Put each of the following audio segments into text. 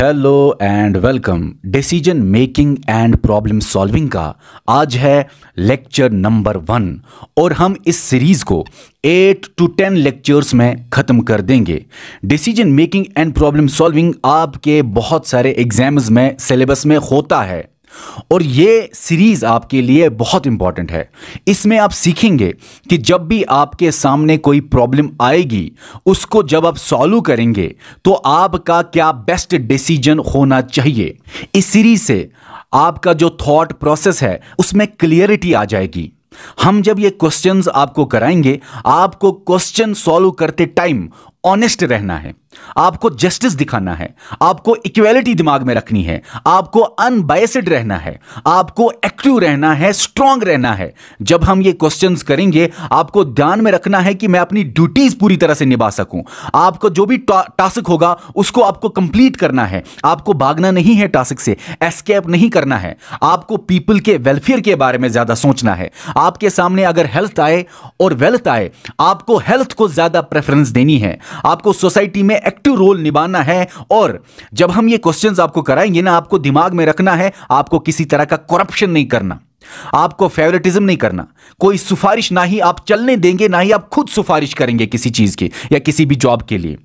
hello and welcome decision making and problem solving का आज है लेक्चर नंबर वन और हम इस सीरीज़ को एट टू टेन लेक्चर्स में ख़त्म कर देंगे decision making and problem solving आपके बहुत सारे एग्जाम्स में सिलेबस में होता है और ये सीरीज़ आपके लिए बहुत इंपॉर्टेंट है इसमें आप सीखेंगे कि जब भी आपके सामने कोई प्रॉब्लम आएगी उसको जब आप सॉल्व करेंगे तो आपका क्या बेस्ट डिसीजन होना चाहिए इस सीरीज से आपका जो थॉट प्रोसेस है उसमें क्लियरिटी आ जाएगी हम जब ये क्वेश्चंस आपको कराएंगे आपको क्वेश्चन सॉल्व करते टाइम ऑनेस्ट रहना है आपको जस्टिस दिखाना है आपको इक्वेलिटी दिमाग में रखनी है आपको अनबायसड रहना है आपको एक्टिव रहना है स्ट्रांग रहना है जब हम ये क्वेश्चन करेंगे आपको ध्यान में रखना है कि मैं अपनी ड्यूटीज पूरी तरह से निभा सकूं आपको जो भी टास्क होगा उसको आपको कंप्लीट करना है आपको भागना नहीं है टास्क से एस्केप नहीं करना है आपको पीपल के वेलफेयर के बारे में ज्यादा सोचना है आपके सामने अगर हेल्थ आए और वेल्थ आए आपको हेल्थ को ज्यादा प्रेफरेंस देनी है आपको सोसाइटी में एक्टिव रोल निभाना है और जब हम ये क्वेश्चन आपको कराएंगे ना आपको दिमाग में रखना है आपको किसी तरह का करप्शन नहीं करना आपको फेवरेटिज्म नहीं करना कोई सिफारिश ना ही आप चलने देंगे ना ही आप खुद सिफारिश करेंगे किसी चीज की या किसी भी जॉब के लिए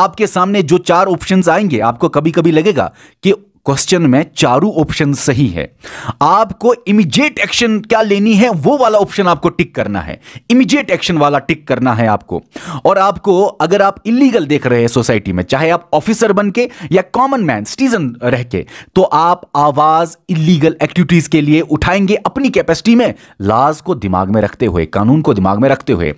आपके सामने जो चार ऑप्शंस आएंगे आपको कभी कभी लगेगा कि क्वेश्चन में चारों ऑप्शन सही है आपको इमीजिएट एक्शन क्या लेनी है वो वाला ऑप्शन आपको टिक करना है इमीजिएट एक्शन वाला टिक करना है आपको और आपको अगर आप इलीगल देख रहे हैं सोसाइटी में चाहे आप ऑफिसर बन के या कॉमन मैन सिटीजन रह के तो आप आवाज इलीगल एक्टिविटीज के लिए उठाएंगे अपनी कैपेसिटी में लाज को दिमाग में रखते हुए कानून को दिमाग में रखते हुए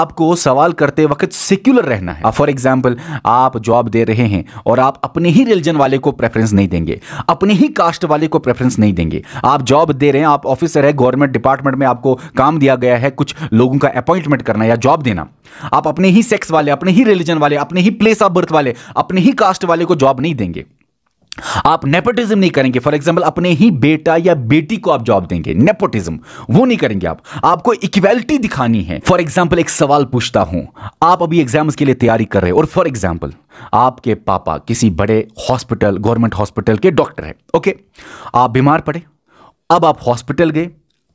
आपको सवाल करते वक्त सेक्युलर रहना है फॉर uh, एग्जाम्पल आप जॉब दे रहे हैं और आप अपने ही रिलीजन वाले को प्रेफरेंस नहीं देंगे अपने ही कास्ट वाले को प्रेफरेंस नहीं देंगे आप जॉब दे रहे हैं आप ऑफिसर है गवर्नमेंट डिपार्टमेंट में आपको काम दिया गया है कुछ लोगों का अपॉइंटमेंट करना या जॉब देना आप अपने ही सेक्स वाले अपने ही रिलीजन वाले अपने ही प्लेस ऑफ बर्थ वाले अपने ही कास्ट वाले को जॉब नहीं देंगे आप नेपोटिज्म नहीं करेंगे फॉर एग्जाम्पल अपने ही बेटा या बेटी को आप जॉब देंगे नेपोटिज्म वो नहीं करेंगे आप आपको इक्वेलिटी दिखानी है फॉर एग्जाम्पल एक सवाल पूछता हूं आप अभी एग्जाम्स के लिए तैयारी कर रहे हैं और फॉर एग्जाम्पल आपके पापा किसी बड़े हॉस्पिटल गवर्नमेंट हॉस्पिटल के डॉक्टर है ओके आप बीमार पड़े अब आप हॉस्पिटल गए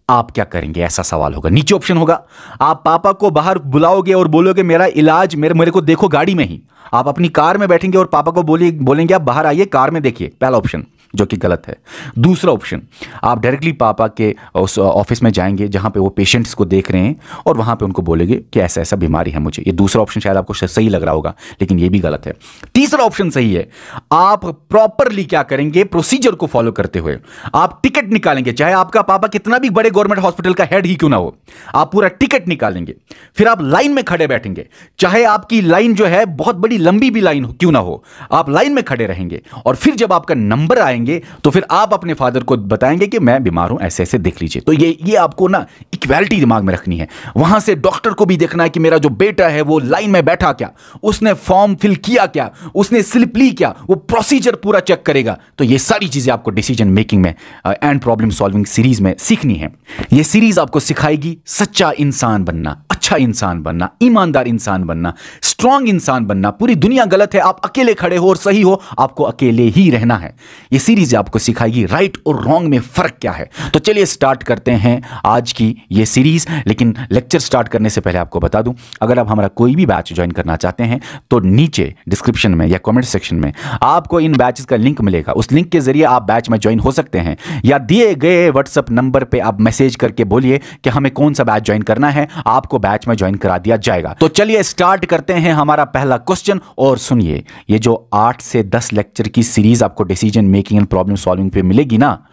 आप क्या करेंगे ऐसा सवाल होगा नीचे ऑप्शन होगा आप पापा को बाहर बुलाओगे और बोलोगे मेरा इलाज मेरे मेरे को देखो गाड़ी में ही आप अपनी कार में बैठेंगे और पापा को बोली बोलेंगे आप बाहर आइए कार में देखिए पहला ऑप्शन जो कि गलत है दूसरा ऑप्शन आप डायरेक्टली पापा के उस ऑफिस में जाएंगे जहां पे वो पेशेंट्स को देख रहे हैं और वहां पे उनको बोलेंगे कि ऐसा ऐसा बीमारी है मुझे ये दूसरा ऑप्शन शायद आपको सही लग रहा होगा लेकिन ये भी गलत है तीसरा ऑप्शन सही है आप प्रॉपरली क्या करेंगे प्रोसीजर को फॉलो करते हुए आप टिकट निकालेंगे चाहे आपका पापा कितना भी बड़े गवर्नमेंट हॉस्पिटल का हेड ही क्यों ना हो आप पूरा टिकट निकालेंगे फिर आप लाइन में खड़े बैठेंगे चाहे आपकी लाइन जो है बहुत बड़ी लंबी भी लाइन क्यों ना हो आप लाइन में खड़े रहेंगे और फिर जब आपका नंबर आए जाएंगे तो फिर आप अपने फादर को बताएंगे कि मैं बीमार हूं ऐसे ऐसे देख लीजिए तो ये ये आपको ना इक्वालिटी दिमाग में रखनी है वहां से डॉक्टर को भी देखना है कि मेरा जो बेटा है वो लाइन में बैठा क्या उसने फॉर्म फिल किया क्या उसने स्लिप ली क्या वो प्रोसीजर पूरा चेक करेगा तो ये सारी चीजें आपको डिसीजन मेकिंग में एंड प्रॉब्लम सॉल्विंग सीरीज में सीखनी है ये सीरीज आपको सिखाएगी सच्चा इंसान बनना अच्छा इंसान बनना ईमानदार इंसान बनना स्ट्रांग इंसान बनना पूरी दुनिया गलत है आप अकेले खड़े हो और सही हो आपको अकेले ही रहना है ये सीरीज आपको सिखाएगी राइट और रॉन्ग में फ़र्क क्या है तो चलिए स्टार्ट करते हैं आज की ये सीरीज़ लेकिन लेक्चर स्टार्ट करने से पहले आपको बता दूं अगर आप हमारा कोई भी बैच ज्वाइन करना चाहते हैं तो नीचे डिस्क्रिप्शन में या कमेंट सेक्शन में आपको इन बैचेस का लिंक मिलेगा उस लिंक के जरिए आप बैच में ज्वाइन हो सकते हैं या दिए गए व्हाट्सअप नंबर पर आप मैसेज करके बोलिए कि हमें कौन सा बैच ज्वाइन करना है आपको बैच में ज्वाइन करा दिया जाएगा तो चलिए स्टार्ट करते हैं हमारा पहला क्वेश्चन और सुनिए ये जो आठ से दस लेक्चर की सीरीज आपको decision making applicational problem solving पे मिलेगी ना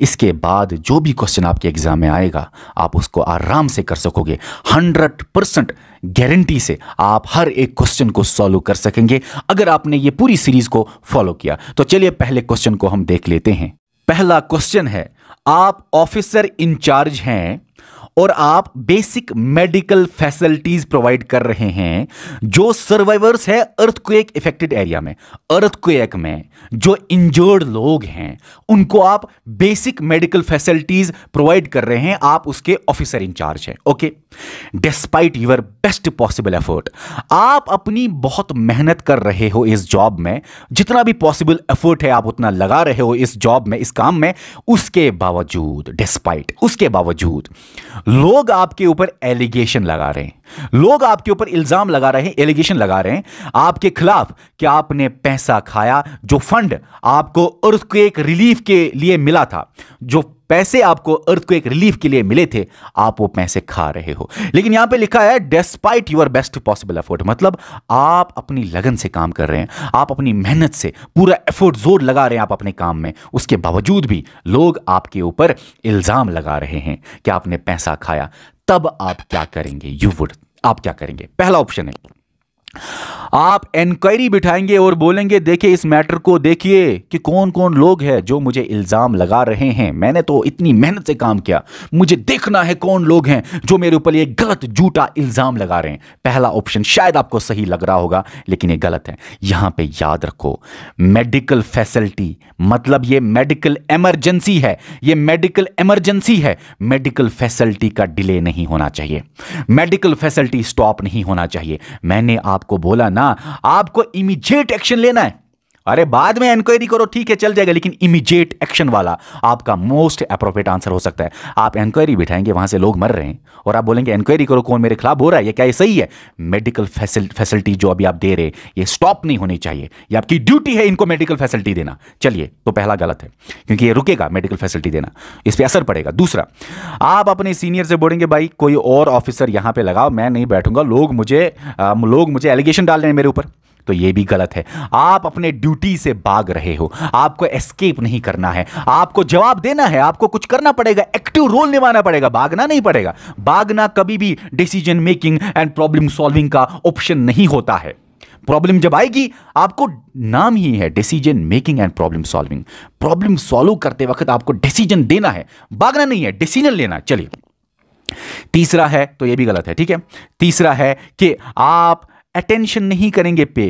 इसके बाद जो भी क्वेश्चन आपके एग्जाम में आएगा आप उसको आराम से कर सकोगे हंड्रेड परसेंट गारंटी से आप हर एक क्वेश्चन को सॉल्व कर सकेंगे अगर आपने ये पूरी सीरीज को फॉलो किया तो चलिए पहले क्वेश्चन को हम देख लेते हैं पहला क्वेश्चन है आप ऑफिसर इंचार्ज हैं और आप बेसिक मेडिकल फैसिलिटीज प्रोवाइड कर रहे हैं जो सर्वाइवर्स है अर्थक्वेक इफेक्टेड एरिया में अर्थक्वेक में जो इंजर्ड लोग हैं उनको आप बेसिक मेडिकल फैसिलिटीज प्रोवाइड कर रहे हैं आप उसके ऑफिसर इंचार्ज हैं okay despite your best possible effort आप अपनी बहुत मेहनत कर रहे हो इस जॉब में जितना भी पॉसिबल एफर्ट है आप उतना लगा रहे हो इस जॉब में इस काम में उसके बावजूद डिस्पाइट उसके बावजूद लोग आपके ऊपर एलिगेशन लगा रहे हैं लोग आपके ऊपर इल्जाम लगा रहे हैं एलिगेशन लगा रहे हैं आपके खिलाफ कि आपने पैसा खाया जो फंड आपको अर्थ एक रिलीफ के लिए मिला था जो पैसे आपको अर्थ को एक रिलीफ के लिए मिले थे आप वो पैसे खा रहे हो लेकिन यहां पे लिखा है despite your best possible effort मतलब आप अपनी लगन से काम कर रहे हैं आप अपनी मेहनत से पूरा एफर्ट जोर लगा रहे हैं आप अपने काम में उसके बावजूद भी लोग आपके ऊपर इल्जाम लगा रहे हैं कि आपने पैसा खाया तब आप क्या करेंगे यू वुड आप क्या करेंगे पहला ऑप्शन है आप इंक्वायरी बिठाएंगे और बोलेंगे देखिए इस मैटर को देखिए कि कौन कौन लोग हैं जो मुझे इल्ज़ाम लगा रहे हैं मैंने तो इतनी मेहनत से काम किया मुझे देखना है कौन लोग हैं जो मेरे ऊपर ये गलत झूठा इल्ज़ाम लगा रहे हैं पहला ऑप्शन शायद आपको सही लग रहा होगा लेकिन ये गलत है यहाँ पे याद रखो मेडिकल फैसिलिटी मतलब ये मेडिकल एमरजेंसी है ये मेडिकल एमरजेंसी है मेडिकल फैसिलिटी का डिले नहीं होना चाहिए मेडिकल फैसिलिटी स्टॉप नहीं होना चाहिए मैंने आप आपको बोला ना आपको इमीजिएट एक्शन लेना है अरे बाद में इंक्वायरी करो ठीक है चल जाएगा लेकिन इमीडिएट एक्शन वाला आपका मोस्ट अप्रोप्रिएट आंसर हो सकता है आप इंक्वायरी बिठाएंगे वहां से लोग मर रहे हैं और आप बोलेंगे इंक्वायरी करो कौन मेरे खिलाफ हो रहा है ये क्या ये सही है मेडिकल फैसिलिटी जो अभी आप दे रहे ये स्टॉप नहीं होनी चाहिए ये आपकी ड्यूटी है इनको मेडिकल फैसिलिटी देना चलिए तो पहला गलत है क्योंकि ये रुकेगा मेडिकल फैसिलिटी देना इस पर असर पड़ेगा दूसरा आप अपने सीनियर से बोलेंगे भाई कोई और ऑफिसर यहां पर लगाओ मैं नहीं बैठूंगा लोग मुझे लोग मुझे एलिगेशन डाल रहे हैं मेरे ऊपर तो ये भी गलत है आप अपने ड्यूटी से भाग रहे हो आपको एस्केप नहीं करना है आपको जवाब देना है आपको कुछ करना पड़ेगा एक्टिव रोल निभाना पड़ेगा भागना नहीं पड़ेगा भागना कभी भी decision making and problem solving का ऑप्शन नहीं होता है प्रॉब्लम जब आएगी आपको नाम ही है decision making and problem solving problem solve करते वक्त आपको डिसीजन देना है भागना नहीं है डिसीजन लेना चलिए तीसरा है तो ये भी गलत है ठीक है तीसरा है कि आप अटेंशन नहीं करेंगे पे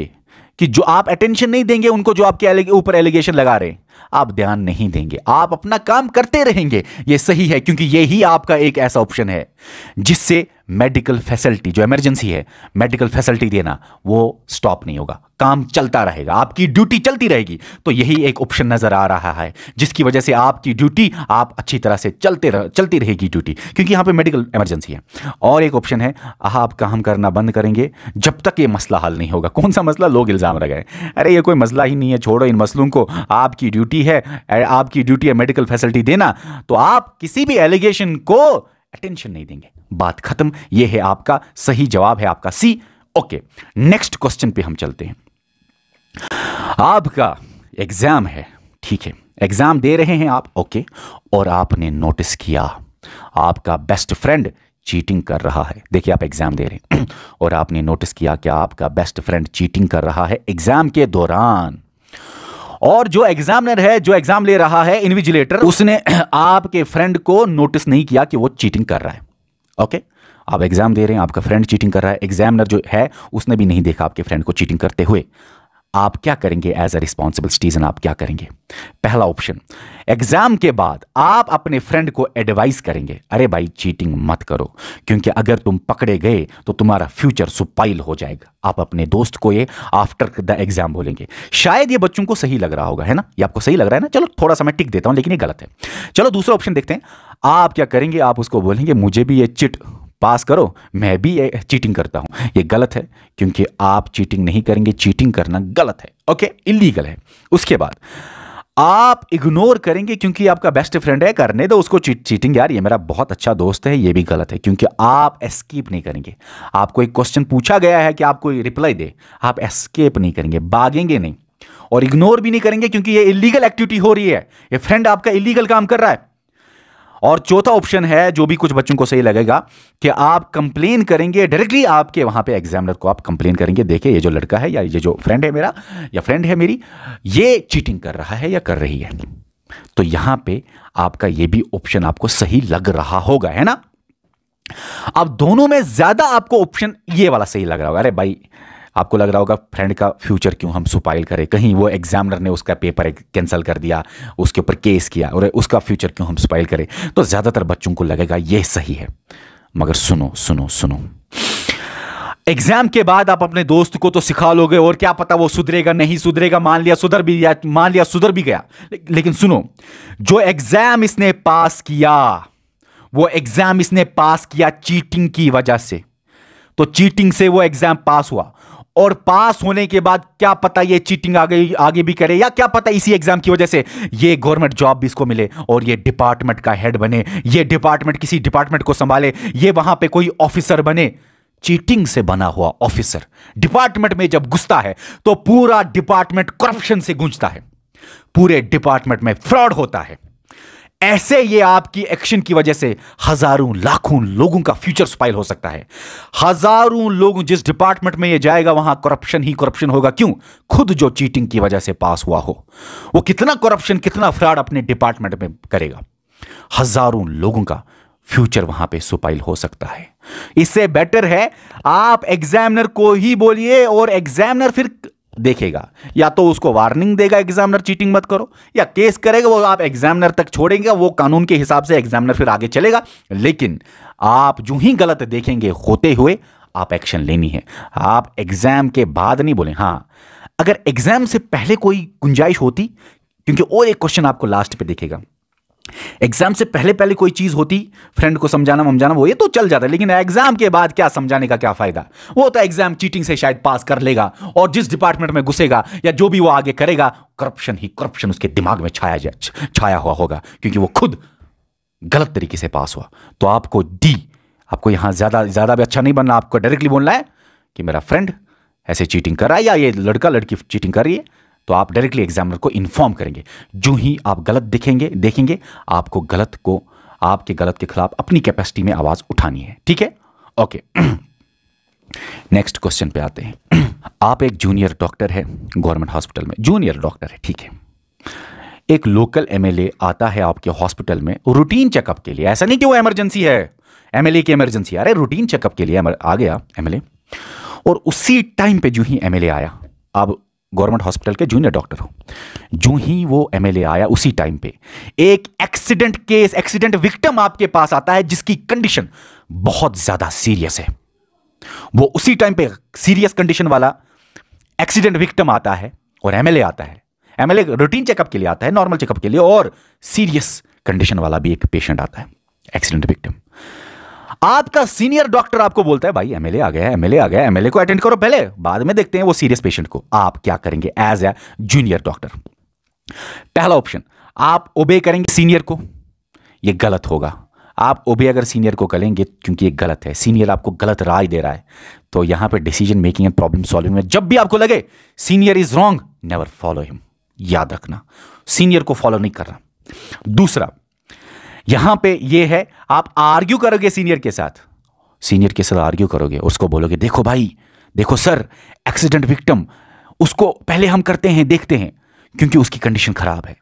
कि जो आप अटेंशन नहीं देंगे उनको जो आपके ऊपर एलिगेशन लगा रहे हैं आप ध्यान नहीं देंगे आप अपना काम करते रहेंगे यह सही है क्योंकि यही आपका एक ऐसा ऑप्शन है जिससे मेडिकल फैसिलिटी जो इमरजेंसी है मेडिकल फैसिलिटी देना वो स्टॉप नहीं होगा काम चलता रहेगा आपकी ड्यूटी चलती रहेगी तो यही एक ऑप्शन नज़र आ रहा है जिसकी वजह से आपकी ड्यूटी आप अच्छी तरह से चलते रह, चलती रहेगी ड्यूटी क्योंकि यहां पे मेडिकल इमरजेंसी है और एक ऑप्शन है आप काम करना बंद करेंगे जब तक ये मसला हल नहीं होगा कौन सा मसला लोग इल्ज़ाम लगाए अरे ये कोई मसला ही नहीं है छोड़ो इन मसलों को आपकी ड्यूटी ड्यूटी है आपकी ड्यूटी है मेडिकल फैसिलिटी देना तो आप किसी भी एलिगेशन को अटेंशन नहीं देंगे बात खत्म यह है आपका सही जवाब है आपका सी ओके नेक्स्ट क्वेश्चन पे हम चलते हैं आपका एग्जाम है ठीक है एग्जाम दे रहे हैं आप ओके और आपने नोटिस किया आपका बेस्ट फ्रेंड चीटिंग कर रहा है देखिए आप एग्जाम दे रहे हैं और आपने नोटिस किया कि आपका बेस्ट फ्रेंड चीटिंग कर रहा है एग्जाम के दौरान और जो एग्जामिनर है जो एग्जाम ले रहा है इनविजिलेटर उसने आपके फ्रेंड को नोटिस नहीं किया कि वो चीटिंग कर रहा है ओके आप एग्जाम दे रहे हैं आपका फ्रेंड चीटिंग कर रहा है एग्जामिनर जो है उसने भी नहीं देखा आपके फ्रेंड को चीटिंग करते हुए आप क्या करेंगे एज अ रिस्पॉन्सिबल सिटीजन आप क्या करेंगे पहला ऑप्शन एग्जाम के बाद आप अपने फ्रेंड को एडवाइस करेंगे अरे भाई चीटिंग मत करो क्योंकि अगर तुम पकड़े गए तो तुम्हारा फ्यूचर सुपाइल हो जाएगा आप अपने दोस्त को ये आफ्टर द एग्जाम बोलेंगे शायद ये बच्चों को सही लग रहा होगा है ना ये आपको सही लग रहा है ना चलो थोड़ा सा मैं टिक देता हूं लेकिन ये गलत है चलो दूसरा ऑप्शन देखते हैं आप क्या करेंगे आप उसको बोलेंगे मुझे भी ये चिट पास करो मैं भी चीटिंग करता हूँ ये गलत है क्योंकि आप चीटिंग नहीं करेंगे चीटिंग करना गलत है ओके इलीगल है उसके बाद आप इग्नोर करेंगे क्योंकि आपका बेस्ट फ्रेंड है करने दो उसको चीट चीटिंग यार ये मेरा बहुत अच्छा दोस्त है ये भी गलत है क्योंकि आप एस्केप नहीं करेंगे आपको एक क्वेश्चन पूछा गया है कि आप कोई रिप्लाई दे आप एस्केप नहीं करेंगे भागेंगे नहीं और इग्नोर भी नहीं करेंगे क्योंकि ये इलीगल एक्टिविटी हो रही है ये फ्रेंड आपका इलीगल काम कर रहा है और चौथा ऑप्शन है जो भी कुछ बच्चों को सही लगेगा कि आप कंप्लेन करेंगे डायरेक्टली आपके वहां पे एग्जामिनर को आप कंप्लेन करेंगे देखिए ये जो लड़का है या ये जो फ्रेंड है मेरा या फ्रेंड है मेरी ये चीटिंग कर रहा है या कर रही है तो यहां पे आपका ये भी ऑप्शन आपको सही लग रहा होगा है ना अब दोनों में ज़्यादा आपको ऑप्शन ये वाला सही लग रहा होगा अरे भाई आपको लग रहा होगा फ्रेंड का फ्यूचर क्यों हम सुपाइल करें कहीं वो एग्जामिनर ने उसका पेपर कैंसिल कर दिया उसके ऊपर केस किया और उसका फ्यूचर क्यों हम सुपाइल करें तो ज़्यादातर बच्चों को लगेगा ये सही है मगर सुनो सुनो सुनो एग्जाम के बाद आप अपने दोस्त को तो सिखा लोगे और क्या पता वो सुधरेगा नहीं सुधरेगा मान लिया सुधर भी गया मान लिया सुधर भी गया ले, लेकिन सुनो जो एग्जाम इसने पास किया वो एग्जाम इसने पास किया चीटिंग की वजह से तो चीटिंग से वो एग्जाम पास हुआ और पास होने के बाद क्या पता ये चीटिंग आगे आगे भी करे या क्या पता इसी एग्जाम की वजह से ये गवर्नमेंट जॉब भी इसको मिले और ये डिपार्टमेंट का हेड बने ये डिपार्टमेंट किसी डिपार्टमेंट को संभाले ये वहां पे कोई ऑफिसर बने चीटिंग से बना हुआ ऑफिसर डिपार्टमेंट में जब घुसता है तो पूरा डिपार्टमेंट करप्शन से गूंजता है पूरे डिपार्टमेंट में फ्रॉड होता है ऐसे ये आपकी एक्शन की वजह से हजारों लाखों लोगों का फ्यूचर स्पाइल हो सकता है हजारों लोग जिस डिपार्टमेंट में ये जाएगा वहां करप्शन ही करप्शन होगा क्यों खुद जो चीटिंग की वजह से पास हुआ हो वो कितना करप्शन कितना फ्रॉड अपने डिपार्टमेंट में करेगा हजारों लोगों का फ्यूचर वहां पे सुपाइल हो सकता है इससे बेटर है आप एग्जामिनर को ही बोलिए और एग्जामिनर फिर देखेगा या तो उसको वार्निंग देगा एग्जामिनर चीटिंग मत करो या केस करेगा वो आप एग्जामिनर तक छोड़ेंगे वो कानून के हिसाब से एग्जामिनर फिर आगे चलेगा लेकिन आप जो ही गलत देखेंगे होते हुए आप एक्शन लेनी है आप एग्जाम के बाद नहीं बोले हाँ अगर एग्जाम से पहले कोई गुंजाइश होती क्योंकि और एक क्वेश्चन आपको लास्ट पे देखेगा एग्जाम से पहले पहले कोई चीज़ होती फ्रेंड को समझाना वमझाना वो ये तो चल जाता है लेकिन एग्जाम के बाद क्या समझाने का क्या फ़ायदा वो तो एग्जाम चीटिंग से शायद पास कर लेगा और जिस डिपार्टमेंट में घुसेगा या जो भी वो आगे करेगा करप्शन ही करप्शन उसके दिमाग में छाया जाए छाया हुआ होगा क्योंकि वो खुद गलत तरीके से पास हुआ तो आपको डी आपको यहां ज़्यादा ज़्यादा भी अच्छा नहीं बनना आपको डायरेक्टली बोलना है कि मेरा फ्रेंड ऐसे चीटिंग कर रहा है या ये लड़का लड़की चीटिंग कर रही है तो आप डायरेक्टली एग्जामिनर को इन्फॉर्म करेंगे जो ही आप गलत दिखेंगे देखेंगे आपको गलत को आपके गलत के खिलाफ अपनी कैपेसिटी में आवाज़ उठानी है ठीक है ओके नेक्स्ट क्वेश्चन पे आते हैं आप एक जूनियर डॉक्टर है गवर्नमेंट हॉस्पिटल में जूनियर डॉक्टर है ठीक है एक लोकल एमएलए आता है आपके हॉस्पिटल में रूटीन चेकअप के लिए ऐसा नहीं कि वो इमरजेंसी है एमएलए की इमरजेंसी अरे रूटीन चेकअप के लिए आ गया एमएलए और उसी टाइम पे जो ही एमएलए आया अब गवर्नमेंट हॉस्पिटल के जूनियर डॉक्टर हो जो ही वो एमएलए आया उसी टाइम पे एक एक्सीडेंट केस एक्सीडेंट विक्टिम आपके पास आता है जिसकी कंडीशन बहुत ज़्यादा सीरियस है वो उसी टाइम पे सीरियस कंडीशन वाला एक्सीडेंट विक्टिम आता है और एमएलए आता है एमएलए रूटीन चेकअप के लिए आता है नॉर्मल चेकअप के लिए और सीरियस कंडीशन वाला भी एक पेशेंट आता है एक्सीडेंट विक्टिम आपका सीनियर डॉक्टर आपको बोलता है भाई एमएलए आ गया एमएलए आ गया एमएलए को अटेंड करो पहले बाद में देखते हैं वो सीरियस पेशेंट को आप क्या करेंगे एज ए जूनियर डॉक्टर पहला ऑप्शन आप ओबे करेंगे सीनियर को ये गलत होगा आप ओबे अगर सीनियर को करेंगे क्योंकि ये गलत है सीनियर आपको गलत राय दे रहा है तो यहां पर decision making and problem solving में जब भी आपको लगे senior is wrong never follow him याद रखना सीनियर को फॉलो नहीं करना दूसरा यहां पे ये है आप आर्ग्यू करोगे सीनियर के साथ सीनियर के साथ आर्ग्यू करोगे उसको बोलोगे देखो भाई देखो सर एक्सीडेंट विक्टम उसको पहले हम करते हैं देखते हैं क्योंकि उसकी कंडीशन खराब है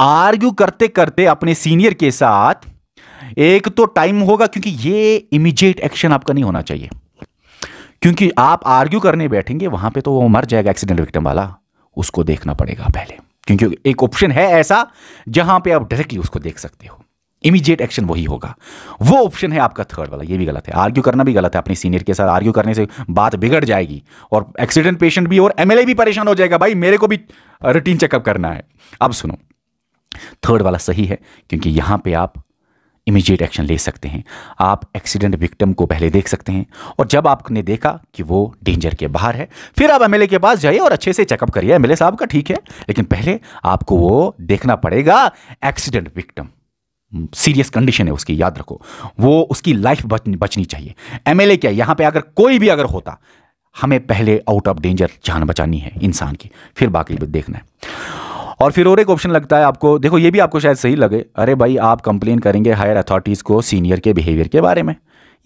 आर्ग्यू करते करते अपने सीनियर के साथ एक तो टाइम होगा क्योंकि ये इमीडिएट एक्शन आपका नहीं होना चाहिए क्योंकि आप आर्ग्यू करने बैठेंगे वहां पे तो वो मर जाएगा एक्सीडेंट विक्टिम वाला उसको देखना पड़ेगा पहले क्योंकि एक ऑप्शन है ऐसा जहां पे आप डायरेक्टली उसको देख सकते हो इमीजिएट एक्शन वही होगा वो ऑप्शन है आपका थर्ड वाला ये भी गलत है आर्ग्यू करना भी गलत है अपने सीनियर के साथ आर्ग्यू करने से बात बिगड़ जाएगी और एक्सीडेंट पेशेंट भी और एमएलए भी परेशान हो जाएगा भाई मेरे को भी रूटीन चेकअप करना है अब सुनो थर्ड वाला सही है क्योंकि यहां पे आप इमीजिएट एक्शन ले सकते हैं आप एक्सीडेंट विक्टिम को पहले देख सकते हैं और जब आपने देखा कि वो डेंजर के बाहर है फिर आप एमएलए के पास जाइए और अच्छे से चेकअप करिए एमएलए साहब का ठीक है लेकिन पहले आपको वो देखना पड़ेगा accident victim serious hmm, condition है उसकी याद रखो वो उसकी लाइफ बचनी बचनी चाहिए एमएलए क्या यहाँ पे अगर कोई भी अगर होता हमें पहले आउट ऑफ डेंजर जान बचानी है इंसान की फिर बाकी देखना है और फिर और एक ऑप्शन लगता है आपको देखो ये भी आपको शायद सही लगे अरे भाई आप कंप्लेन करेंगे हायर अथॉरिटीज़ को सीनियर के बिहेवियर के बारे में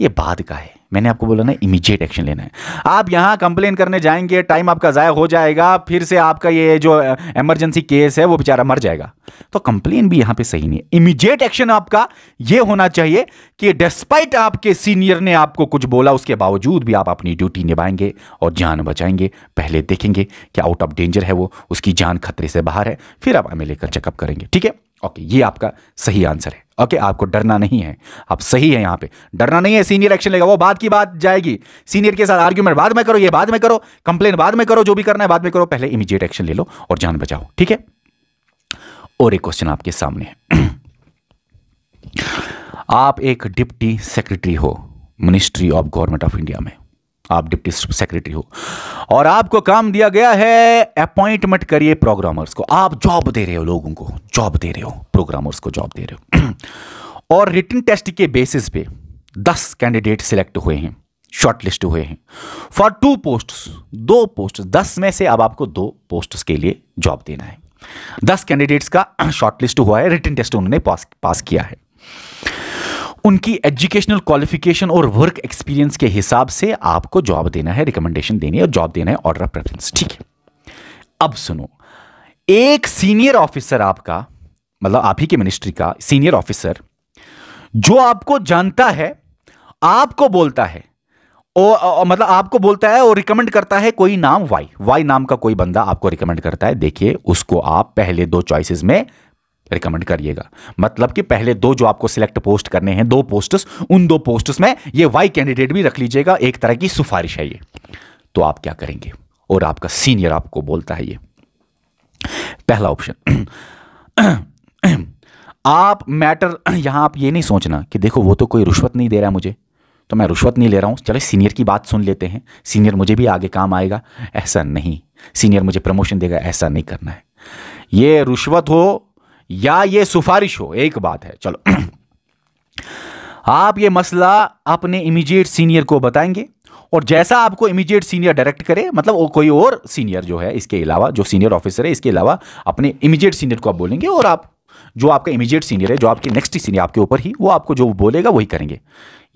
ये बाद का है मैंने आपको बोला ना इमीजिएट एक्शन लेना है आप यहाँ कंप्लेन करने जाएंगे टाइम आपका ज़ाया हो जाएगा फिर से आपका ये जो एमरजेंसी केस है वो बेचारा मर जाएगा तो कंप्लेन भी यहाँ पे सही नहीं है इमीजिएट एक्शन आपका ये होना चाहिए कि डिस्पाइट आपके सीनियर ने आपको कुछ बोला उसके बावजूद भी आप अपनी ड्यूटी निभाएंगे और जान बचाएंगे पहले देखेंगे कि आउट ऑफ डेंजर है वो उसकी जान खतरे से बाहर है फिर आप हमें लेकर चेकअप करेंगे ठीक है ओके ये आपका सही आंसर है ओके okay, आपको डरना नहीं है आप सही है यहां पे डरना नहीं है सीनियर एक्शन लेगा वो बाद की बात जाएगी सीनियर के साथ आर्ग्यूमेंट बाद में करो ये बाद में करो कंप्लेन बाद में करो जो भी करना है बाद में करो पहले इमीडिएट एक्शन ले लो और जान बचाओ ठीक है और एक क्वेश्चन आपके सामने है आप एक डिप्टी सेक्रेटरी हो ministry of government of India में आप डिप्टी सेक्रेटरी हो और आपको काम दिया गया है अपॉइंटमेंट करिए प्रोग्रामर्स को आप जॉब दे रहे हो लोगों को जॉब दे रहे हो प्रोग्रामर्स को जॉब दे रहे हो और रिटर्न टेस्ट के बेसिस पे दस कैंडिडेट सिलेक्ट हुए हैं शॉर्टलिस्ट हुए हैं फॉर टू पोस्ट दो पोस्ट दस में से अब आपको दो पोस्ट के लिए जॉब देना है दस कैंडिडेट्स का शॉर्टलिस्ट हुआ है रिटर्न टेस्ट उन्होंने पास पास किया है उनकी एजुकेशनल क्वालिफिकेशन और वर्क एक्सपीरियंस के हिसाब से आपको जॉब देना है रिकमेंडेशन देनी है और जॉब देना है ऑर्डर ऑफ प्रेफरेंस ठीक है अब सुनो एक सीनियर ऑफिसर आपका मतलब आप ही के मिनिस्ट्री का सीनियर ऑफिसर जो आपको जानता है आपको बोलता है और मतलब आपको बोलता है और रिकमेंड करता है कोई नाम वाई वाई नाम का कोई बंदा आपको रिकमेंड करता है देखिए उसको आप पहले दो चॉइसेस में रिकमेंड करिएगा मतलब कि पहले दो जो आपको सिलेक्ट पोस्ट करने हैं दो पोस्ट उन दो पोस्ट में ये वाई कैंडिडेट भी रख लीजिएगा एक तरह की सिफारिश है ये तो आप क्या करेंगे और आपका सीनियर आपको बोलता है ये पहला ऑप्शन आप मैटर यहां आप ये नहीं सोचना कि देखो वो तो कोई रिश्वत नहीं दे रहा मुझे तो मैं रिश्वत नहीं ले रहा हूं चलो सीनियर की बात सुन लेते हैं सीनियर मुझे भी आगे काम आएगा ऐसा नहीं सीनियर मुझे प्रमोशन देगा ऐसा नहीं करना है ये रिश्वत हो या ये सिफारिश हो एक बात है चलो आप ये मसला अपने इमीजिएट सीनियर को बताएंगे और जैसा आपको इमीजिएट सीनियर डायरेक्ट करे मतलब वो कोई और सीनियर जो है इसके अलावा जो सीनियर ऑफिसर है इसके अलावा अपने इमीजिएट सीनियर को आप बोलेंगे और आप जो आपका इमीजिएट सीनियर है जो आपके नेक्स्ट सीनियर आपके ऊपर ही वो आपको जो बोलेगा वही करेंगे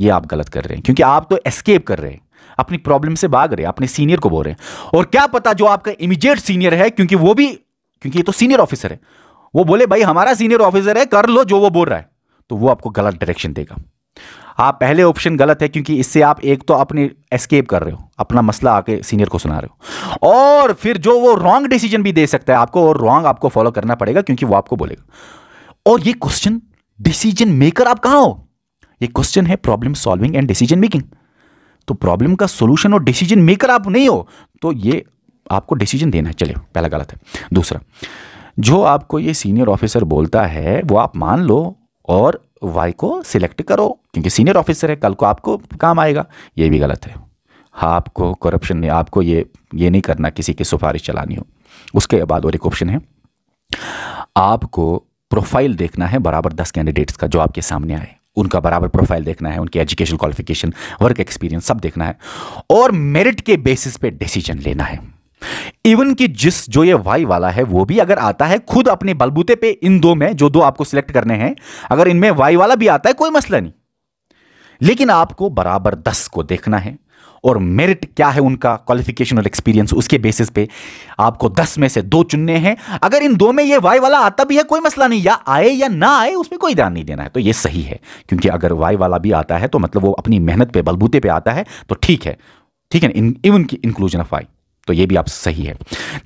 ये आप गलत कर रहे हैं क्योंकि आप तो एस्केप कर रहे हैं अपनी प्रॉब्लम से भाग रहे हैं अपने सीनियर को बोल रहे हैं और क्या पता जो आपका इमीजिएट सीनियर है क्योंकि वो भी क्योंकि ये तो सीनियर ऑफिसर है वो बोले भाई हमारा सीनियर ऑफिसर है कर लो जो वो बोल रहा है तो वो आपको गलत डायरेक्शन देगा आप पहले ऑप्शन गलत है क्योंकि इससे आप एक तो अपने एस्केप कर रहे हो अपना मसला आके सीनियर को सुना रहे हो और फिर जो वो रॉन्ग डिसीजन भी दे सकता है आपको और रॉन्ग आपको फॉलो करना पड़ेगा क्योंकि वो आपको बोलेगा और ये क्वेश्चन डिसीजन मेकर आप कहां हो ये क्वेश्चन है problem solving and decision making तो प्रॉब्लम का सोल्यूशन और डिसीजन मेकर आप नहीं हो तो ये आपको डिसीजन देना है चलिए पहला गलत है दूसरा जो आपको ये सीनियर ऑफिसर बोलता है वो आप मान लो और वाई को सिलेक्ट करो क्योंकि सीनियर ऑफिसर है कल को आपको काम आएगा ये भी गलत है हाँ आपको करप्शन ने आपको ये ये नहीं करना किसी की सिफारिश चलानी हो उसके बाद और एक ऑप्शन है आपको प्रोफाइल देखना है बराबर दस कैंडिडेट्स का जो आपके सामने आए उनका बराबर प्रोफाइल देखना है उनकी एजुकेशन क्वालिफिकेशन वर्क एक्सपीरियंस सब देखना है और मेरिट के बेसिस पे डिसीजन लेना है इवन कि जिस जो ये वाई वाला है वो भी अगर आता है खुद अपने बलबूते पे इन दो में जो दो आपको सिलेक्ट करने हैं अगर इनमें वाई वाला भी आता है कोई मसला नहीं लेकिन आपको बराबर दस को देखना है और मेरिट क्या है उनका क्वालिफिकेशन और एक्सपीरियंस उसके बेसिस पे आपको दस में से दो चुनने हैं अगर इन दो में ये वाई वाला आता भी है कोई मसला नहीं या आए या ना आए उसमें कोई ध्यान नहीं देना है तो ये सही है क्योंकि अगर वाई वाला भी आता है तो मतलब वो अपनी मेहनत पे बलबूते पे आता है तो ठीक है ठीक है इवन की इंक्लूजन ऑफ वाई तो ये भी आप सही है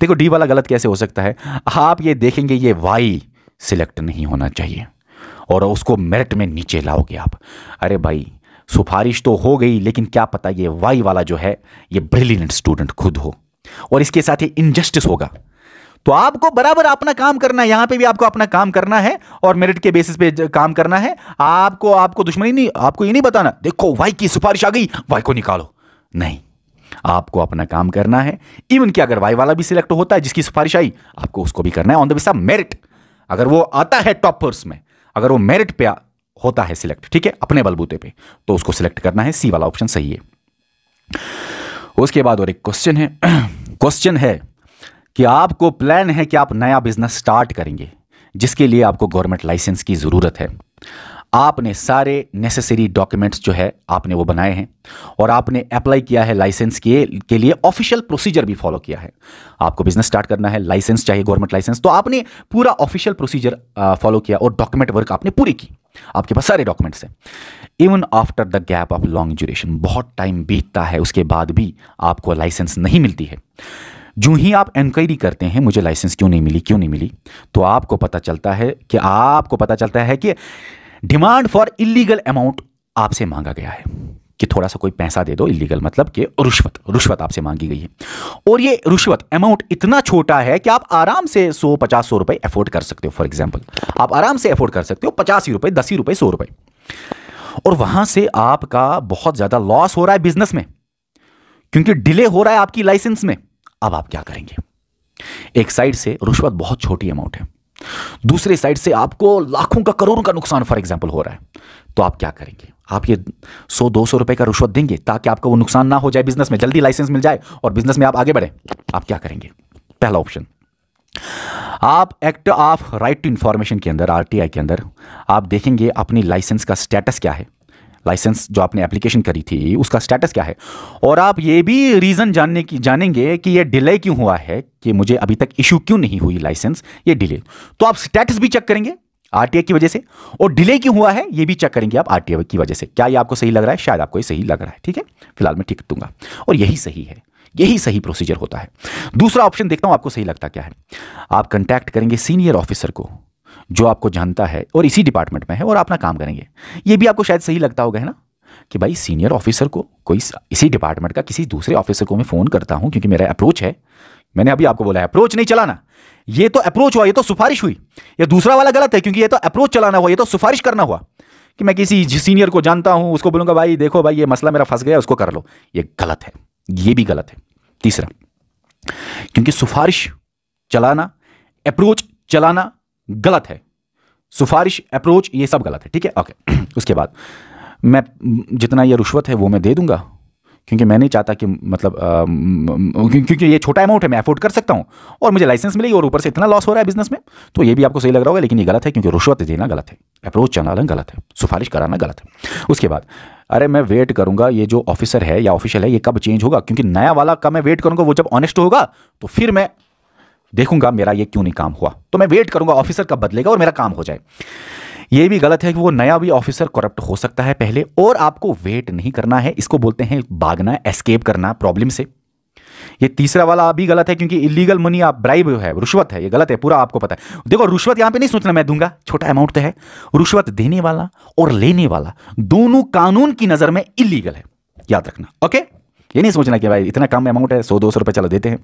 देखो डी वाला गलत कैसे हो सकता है आप ये देखेंगे ये वाई सिलेक्ट नहीं होना चाहिए और उसको मेरिट में नीचे लाओगे आप अरे भाई सिफारिश तो हो गई लेकिन क्या पता ये वाई वाला जो है ये ब्रिलियंट स्टूडेंट खुद हो और इसके साथ ही इनजस्टिस होगा तो आपको बराबर अपना काम करना है यहां पे भी आपको अपना काम करना है और मेरिट के बेसिस पे काम करना है आपको आपको दुश्मनी नहीं आपको ये नहीं बताना देखो वाई की सिफारिश आ गई वाई को निकालो नहीं आपको अपना काम करना है इवन कि अगर वाई वाला भी सिलेक्ट होता है जिसकी सिफारिश आई आपको उसको भी करना है on the base of merit अगर वो आता है टॉपर्स में अगर वो मेरिट पे होता है सिलेक्ट ठीक है अपने बलबूते पे तो उसको सिलेक्ट करना है सी वाला ऑप्शन सही है उसके बाद और एक क्वेश्चन है क्वेश्चन है कि आपको प्लान है कि आप नया बिजनेस स्टार्ट करेंगे जिसके लिए आपको गवर्नमेंट लाइसेंस की ज़रूरत है आपने सारे नेसेसरी डॉक्यूमेंट्स जो है आपने वो बनाए हैं और आपने अप्लाई किया है लाइसेंस के के लिए ऑफिशियल प्रोसीजर भी फॉलो किया है आपको बिजनेस स्टार्ट करना है लाइसेंस चाहिए गवर्नमेंट लाइसेंस तो आपने पूरा ऑफिशियल प्रोसीजर फॉलो किया और डॉक्यूमेंट वर्क आपने पूरी की आपके पास सारे डॉक्यूमेंट्स हैं even after the gap of long duration बहुत टाइम बीतता है उसके बाद भी आपको लाइसेंस नहीं मिलती है जो ही आप इंक्वायरी करते हैं मुझे लाइसेंस क्यों नहीं मिली क्यों नहीं मिली तो आपको पता चलता है कि आपको पता चलता है कि डिमांड फॉर इलीगल अमाउंट आपसे मांगा गया है कि थोड़ा सा कोई पैसा दे दो इलीगल मतलब कि रुश्वत रुश्वत आपसे मांगी गई है और ये रुश्वत अमाउंट इतना छोटा है कि आप आराम से सौ पचास सौ रुपए अफोर्ड कर सकते हो फॉर एग्जाम्पल आप आराम से अफोर्ड कर सकते हो पचास ही रुपये दस ही सौ रुपए और वहां से आपका बहुत ज़्यादा लॉस हो रहा है बिजनेस में क्योंकि डिले हो रहा है आपकी लाइसेंस में अब आप क्या करेंगे एक साइड से रुश्वत बहुत छोटी अमाउंट है दूसरे साइड से आपको लाखों का करोड़ों का नुकसान फॉर एग्जाम्पल हो रहा है तो आप क्या करेंगे आप ये सौ दो सौ रुपए का रिश्वत देंगे ताकि आपका वो नुकसान ना हो जाए बिजनेस में जल्दी लाइसेंस मिल जाए और बिजनेस में आप आगे बढ़े आप क्या करेंगे पहला ऑप्शन आप act of right to information के अंदर आरटीआई के अंदर आप देखेंगे अपनी लाइसेंस का स्टेटस क्या है लाइसेंस जो आपने एप्लीकेशन करी थी उसका स्टेटस क्या है और आप ये भी रीज़न जानने की जानेंगे कि ये डिले क्यों हुआ है कि मुझे अभी तक इशू क्यों नहीं हुई लाइसेंस ये डिले तो आप स्टेटस भी चेक करेंगे आरटीए की वजह से और डिले क्यों हुआ है ये भी चेक करेंगे आप आरटीए की वजह से क्या ये आपको सही लग रहा है शायद आपको ये सही लग रहा है ठीक है फिलहाल मैं ठीक दूंगा और यही सही है यही सही प्रोसीजर होता है दूसरा ऑप्शन देखता हूं आपको सही लगता क्या है आप कंटैक्ट करेंगे सीनियर ऑफिसर को जो आपको जानता है और इसी डिपार्टमेंट में है और अपना काम करेंगे ये भी आपको शायद सही लगता होगा है ना कि भाई सीनियर ऑफिसर को कोई इसी डिपार्टमेंट का किसी दूसरे ऑफिसर को मैं फ़ोन करता हूँ क्योंकि मेरा अप्रोच है मैंने अभी आपको बोला है अप्रोच नहीं चलाना ये तो अप्रोच हुआ ये तो सिफारिश हुई ये दूसरा वाला गलत है क्योंकि ये तो अप्रोच चलाना हुआ ये तो सिफारिश करना हुआ कि मैं किसी सीनियर को जानता हूँ उसको बोलूँगा भाई देखो भाई ये मसला मेरा फंस गया उसको कर लो ये गलत है ये भी गलत है तीसरा क्योंकि सिफारिश चलाना अप्रोच चलाना गलत है सिफारिश अप्रोच ये सब गलत है ठीक है ओके उसके बाद मैं जितना ये रिश्वत है वो मैं दे दूंगा क्योंकि मैं नहीं चाहता कि मतलब क्योंकि ये छोटा अमाउंट है मैं अफोर्ड कर सकता हूँ और मुझे लाइसेंस मिलेगी और ऊपर से इतना लॉस हो रहा है बिजनेस में तो ये भी आपको सही लग रहा होगा लेकिन ये गलत है क्योंकि रिश्वत देना गलत है अप्रोच चलाना गलत है सिफारिश कराना गलत है उसके बाद अरे मैं वेट करूंगा ये जो ऑफिसर है या ऑफिशियल है ये कब चेंज होगा क्योंकि नया वाला का मैं वेट करूंगा वो जब ऑनेस्ट होगा तो फिर मैं देखूंगा मेरा ये क्यों नहीं काम हुआ तो मैं वेट करूंगा ऑफिसर कब बदलेगा और मेरा काम हो जाए ये भी गलत है कि वो नया भी ऑफिसर करप्ट हो सकता है पहले और आपको वेट नहीं करना है इसको बोलते हैं भागना एस्केप करना प्रॉब्लम से ये तीसरा वाला भी गलत है क्योंकि इलीगल मनी आप ब्राइब है रुश्वत है ये गलत है पूरा आपको पता है देखो रुश्वत यहां पे नहीं सोचना मैं दूंगा छोटा अमाउंट तो है रुश्वत देने वाला और लेने वाला दोनों कानून की नजर में इलीगल है याद रखना ओके ये नहीं सोचना कि भाई इतना कम अमाउंट है सौ दो सौ रुपए चलो देते हैं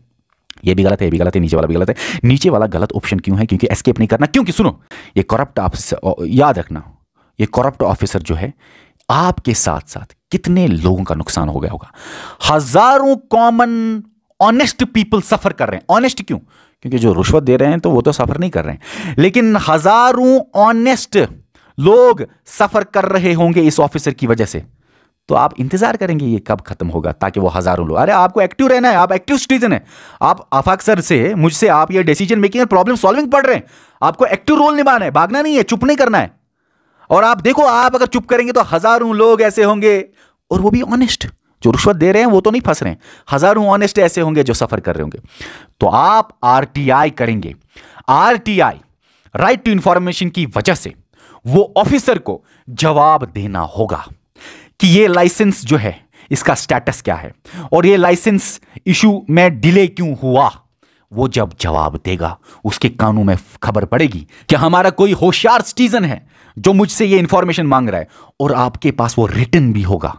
ये भी गलत है ये भी गलत है नीचे वाला भी गलत है नीचे वाला गलत ऑप्शन क्यों है क्योंकि एस्केप नहीं करना क्योंकि सुनो ये करप्ट ऑफिसर याद रखना ये करप्ट ऑफिसर जो है आपके साथ साथ कितने लोगों का नुकसान हो गया होगा हजारों कॉमन ऑनेस्ट पीपल सफर कर रहे हैं ऑनेस्ट क्यों क्योंकि जो रिश्वत दे रहे हैं तो वो तो सफर नहीं कर रहे हैं लेकिन हजारों ऑनेस्ट लोग सफर कर रहे होंगे इस ऑफिसर की वजह से तो आप इंतजार करेंगे ये कब खत्म होगा ताकि वो हजारों लोग अरे आपको एक्टिव रहना है आप एक्टिव सिटीजन है आप आफाक सर से मुझसे आप ये डिसीजन मेकिंग प्रॉब्लम सॉल्विंग पढ़ रहे हैं आपको एक्टिव रोल निभाना है भागना नहीं है चुप नहीं करना है और आप देखो आप अगर चुप करेंगे तो हजारों लोग ऐसे होंगे और वो भी ऑनेस्ट जो रिश्वत दे रहे हैं वो तो नहीं फंस रहे हैं हजारों ऑनेस्ट ऐसे होंगे जो सफर कर रहे होंगे तो आप आर करेंगे आर राइट टू इंफॉर्मेशन की वजह से वो ऑफिसर को जवाब देना होगा कि ये लाइसेंस जो है इसका स्टेटस क्या है और ये लाइसेंस इशू में डिले क्यों हुआ वो जब जवाब देगा उसके कानों में खबर पड़ेगी कि हमारा कोई होशियार सिटीजन है जो मुझसे ये इंफॉर्मेशन मांग रहा है और आपके पास वो रिटर्न भी होगा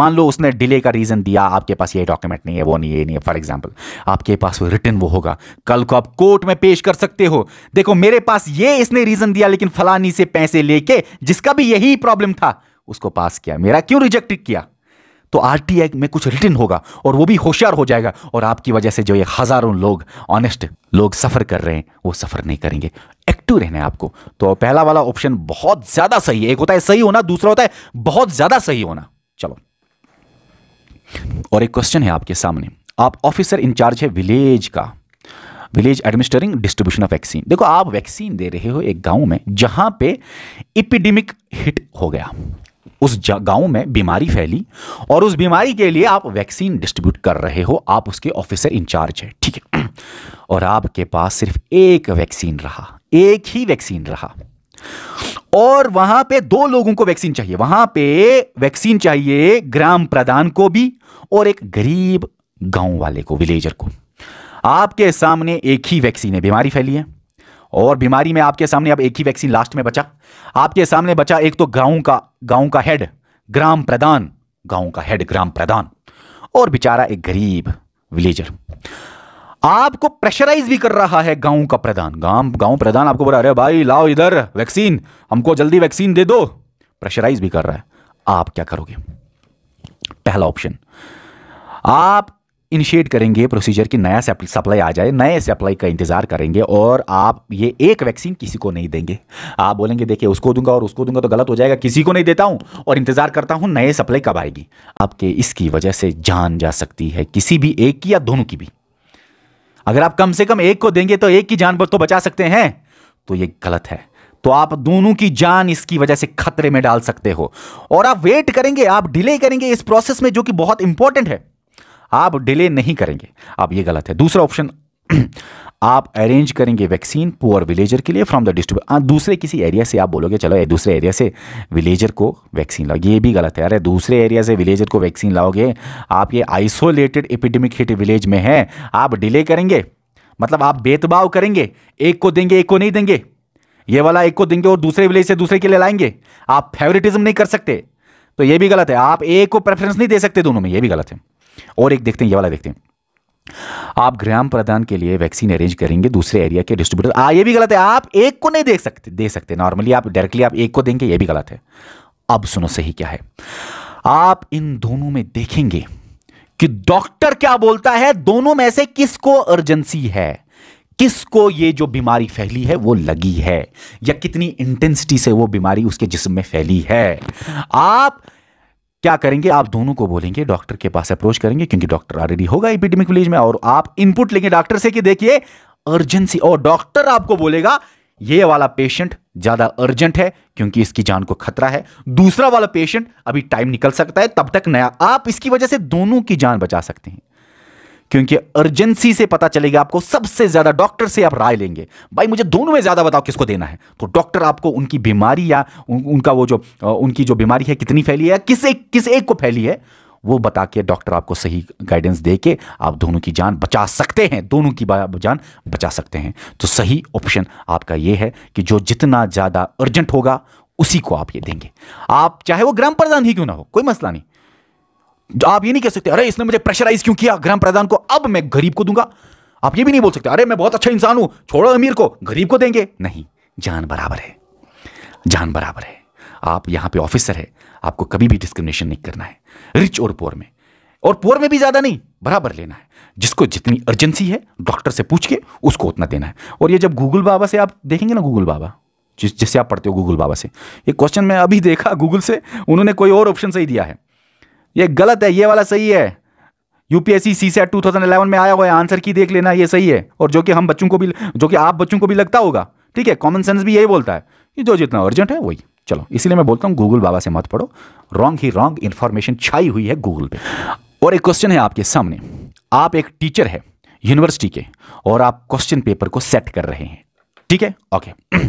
मान लो उसने डिले का रीज़न दिया आपके पास ये डॉक्यूमेंट नहीं है वो नहीं ये नहीं है फॉर एग्जाम्पल आपके पास वो रिटर्न वो होगा कल को आप कोर्ट में पेश कर सकते हो देखो मेरे पास ये इसने रीज़न दिया लेकिन फलानी से पैसे लेके जिसका भी यही प्रॉब्लम था उसको पास किया मेरा क्यों रिजेक्ट किया तो आर में कुछ रिटर्न होगा और वो भी होशियार हो जाएगा और आपकी वजह से जो ये हज़ारों लोग ऑनेस्ट लोग सफ़र कर रहे हैं वो सफ़र नहीं करेंगे एक्टिव रहना है आपको तो पहला वाला ऑप्शन बहुत ज़्यादा सही है एक होता है सही होना दूसरा होता है बहुत ज़्यादा सही होना चलो और एक क्वेश्चन है आपके सामने आप ऑफिसर इंचार्ज है विलेज का village administering distribution of vaccine देखो आप वैक्सीन दे रहे हो एक गांव में जहां पे इपिडेमिक हिट हो गया उस गांव में बीमारी फैली और उस बीमारी के लिए आप वैक्सीन डिस्ट्रीब्यूट कर रहे हो आप उसके ऑफिसर इंचार्ज है ठीक है और आपके पास सिर्फ एक वैक्सीन रहा एक ही वैक्सीन रहा और वहां पे दो लोगों को वैक्सीन चाहिए वहां पे वैक्सीन चाहिए ग्राम प्रधान को भी और एक गरीब गांव वाले को विलेजर को आपके सामने एक ही वैक्सीन है बीमारी फैली है और बीमारी में आपके सामने अब एक ही वैक्सीन लास्ट में बचा आपके सामने बचा एक तो गांव का गांव का हेड ग्राम प्रधान गांव का हेड ग्राम प्रधान और बेचारा एक गरीब विलेजर आपको प्रेशराइज भी कर रहा है गांव का प्रधान गांव गांव प्रधान आपको बोला अरे भाई लाओ इधर वैक्सीन हमको जल्दी वैक्सीन दे दो प्रेशराइज भी कर रहा है आप क्या करोगे पहला ऑप्शन आप इनिशिएट करेंगे प्रोसीजर कि नया सप्लाई आ जाए नए सप्लाई का इंतज़ार करेंगे और आप ये एक वैक्सीन किसी को नहीं देंगे आप बोलेंगे देखिए उसको दूंगा और उसको दूंगा तो गलत हो जाएगा किसी को नहीं देता हूँ और इंतज़ार करता हूँ नए सप्लाई कब आएगी आपके इसकी वजह से जान जा सकती है किसी भी एक की या दोनों की भी अगर आप कम से कम एक को देंगे तो एक की जान तो बचा सकते हैं तो ये गलत है तो आप दोनों की जान इसकी वजह से खतरे में डाल सकते हो और आप वेट करेंगे आप डिले करेंगे इस प्रोसेस में जो कि बहुत इंपॉर्टेंट है आप डिले नहीं करेंगे आप ये गलत है दूसरा ऑप्शन आप अरेंज करेंगे वैक्सीन पुअर विलेजर के लिए फ्रॉम द डिस्ट्रीब्यूट दूसरे किसी एरिया से आप बोलोगे चलो दूसरे एरिया से विलेजर को वैक्सीन लाओ ये भी गलत है अरे दूसरे एरिया से विलेजर को वैक्सीन लाओगे आप ये आइसोलेटेड एपिडेमिक हिट विलेज में है आप डिले करेंगे मतलब आप भेदभाव करेंगे एक को देंगे एक को नहीं देंगे ये वाला एक को देंगे और दूसरे विलेज से दूसरे के लिए लाएंगे आप फेवरेटिज्म नहीं कर सकते तो ये भी गलत है आप एक को प्रेफरेंस नहीं दे सकते दोनों में ये भी गलत है और एक देखते हैं ये वाला देखते हैं आप ग्राम प्रधान के लिए वैक्सीन अरेंज करेंगे दूसरे एरिया के डिस्ट्रीब्यूटर आ ये भी गलत है आप एक को नहीं देख सकते दे सकते नॉर्मली आप डायरेक्टली आप एक को देंगे ये भी गलत है अब सुनो सही क्या है आप इन दोनों में देखेंगे कि डॉक्टर क्या बोलता है दोनों में से किसको अर्जेंसी है किसको ये जो बीमारी फैली है वो लगी है या कितनी इंटेंसिटी से वो बीमारी उसके जिस्म में फैली है आप क्या करेंगे आप दोनों को बोलेंगे डॉक्टर के पास अप्रोच करेंगे क्योंकि डॉक्टर ऑलरेडी होगा एपिडेमिक विलेज में और आप इनपुट लेंगे डॉक्टर से कि देखिए अर्जेंसी और डॉक्टर आपको बोलेगा ये वाला पेशेंट ज्यादा अर्जेंट है क्योंकि इसकी जान को खतरा है दूसरा वाला पेशेंट अभी टाइम निकल सकता है तब तक नया आप इसकी वजह से दोनों की जान बचा सकते हैं क्योंकि अर्जेंसी से पता चलेगा आपको सबसे ज्यादा डॉक्टर से आप राय लेंगे भाई मुझे दोनों में ज्यादा बताओ किसको देना है तो डॉक्टर आपको उनकी बीमारी या उन, उनका वो जो उनकी जो बीमारी है कितनी फैली है किस एक किस एक को फैली है वो बता के डॉक्टर आपको सही गाइडेंस दे के आप दोनों की जान बचा सकते हैं दोनों की जान बचा सकते हैं तो सही ऑप्शन आपका ये है कि जो जितना ज़्यादा अर्जेंट होगा उसी को आप ये देंगे आप चाहे वो ग्राम प्रधान ही क्यों ना हो कोई मसला नहीं आप ये नहीं कह सकते अरे इसने मुझे प्रेशराइज क्यों किया ग्राम प्रधान को अब मैं गरीब को दूंगा आप ये भी नहीं बोल सकते अरे मैं बहुत अच्छा इंसान हूं छोड़ो अमीर को गरीब को देंगे नहीं जान बराबर है जान बराबर है आप यहां पे ऑफिसर है आपको कभी भी डिस्क्रिमिनेशन नहीं करना है रिच और पुअर में और पुअर में भी ज़्यादा नहीं बराबर लेना है जिसको जितनी अर्जेंसी है डॉक्टर से पूछ के उसको उतना देना है और ये जब गूगल बाबा से आप देखेंगे ना गूगल बाबा जिस जिससे आप पढ़ते हो गूगल बाबा से ये क्वेश्चन मैं अभी देखा गूगल से उन्होंने कोई और ऑप्शन सही दिया है ये गलत है ये वाला सही है यूपीएससी सी सेट टू में आया हुआ है आंसर की देख लेना ये सही है और जो कि हम बच्चों को भी जो कि आप बच्चों को भी लगता होगा ठीक है कॉमन सेंस भी यही बोलता है कि जो जितना अर्जेंट है वही चलो इसलिए मैं बोलता हूँ गूगल बाबा से मत पढ़ो रॉन्ग ही रॉन्ग इन्फॉर्मेशन छाई हुई है गूगल पे और एक क्वेश्चन है आपके सामने आप एक टीचर है यूनिवर्सिटी के और आप क्वेश्चन पेपर को सेट कर रहे हैं ठीक है ओके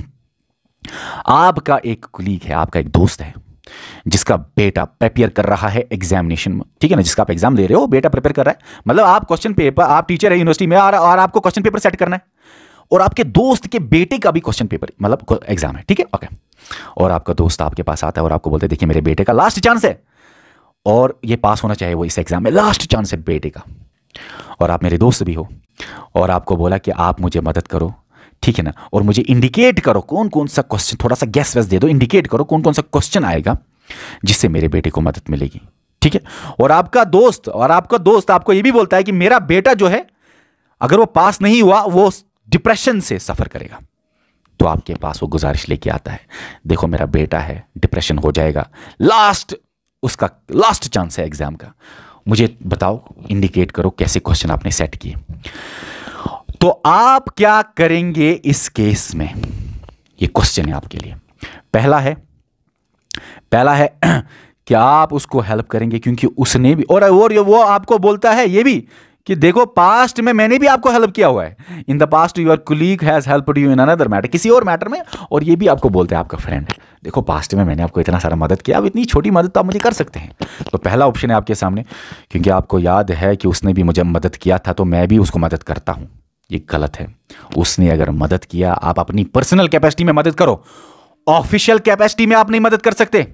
आपका एक कुलीग है आपका एक दोस्त है जिसका बेटा प्रिपेयर कर रहा है एग्जामिनेशन में ठीक है ना जिसका आप एग्जाम दे रहे हो बेटा प्रिपेयर कर रहा है मतलब आप क्वेश्चन पेपर आप टीचर है यूनिवर्सिटी में और, और आपको क्वेश्चन पेपर सेट करना है और आपके दोस्त के बेटे का भी क्वेश्चन पेपर मतलब एग्जाम है ठीक है ओके और आपका दोस्त आपके पास आता है और आपको बोलते हैं देखिए मेरे बेटे का लास्ट चांस है और ये पास होना चाहिए वो इस एग्जाम में लास्ट चांस है बेटे का और आप मेरे दोस्त भी हो और आपको बोला कि आप मुझे मदद करो ठीक है ना और मुझे इंडिकेट करो कौन कौन सा क्वेश्चन थोड़ा सा गैस वैस दे दो इंडिकेट करो कौन कौन सा क्वेश्चन आएगा जिससे मेरे बेटे को मदद मिलेगी ठीक है और आपका दोस्त और आपका दोस्त आपको यह भी बोलता है कि मेरा बेटा जो है अगर वो पास नहीं हुआ वो डिप्रेशन से सफ़र करेगा तो आपके पास वो गुजारिश लेके आता है देखो मेरा बेटा है डिप्रेशन हो जाएगा लास्ट उसका लास्ट चांस है एग्ज़ाम का मुझे बताओ इंडिकेट करो कैसे क्वेश्चन आपने सेट किए तो आप क्या करेंगे इस केस में ये क्वेश्चन है आपके लिए पहला है पहला है कि आप उसको हेल्प करेंगे क्योंकि उसने भी और और वो आपको बोलता है ये भी कि देखो पास्ट में मैंने भी आपको हेल्प किया हुआ है in the past your colleague has help you in another matter किसी और मैटर में और ये भी आपको बोलते हैं आपका फ्रेंड देखो पास्ट में मैंने आपको इतना सारा मदद किया अब इतनी छोटी मदद तो आप मुझे कर सकते हैं तो पहला ऑप्शन है आपके सामने क्योंकि आपको याद है कि उसने भी मुझे मदद किया था तो मैं भी उसको मदद करता हूँ ये गलत है उसने अगर मदद किया आप अपनी पर्सनल कैपेसिटी में मदद करो ऑफिशियल कैपेसिटी में आप नहीं मदद कर सकते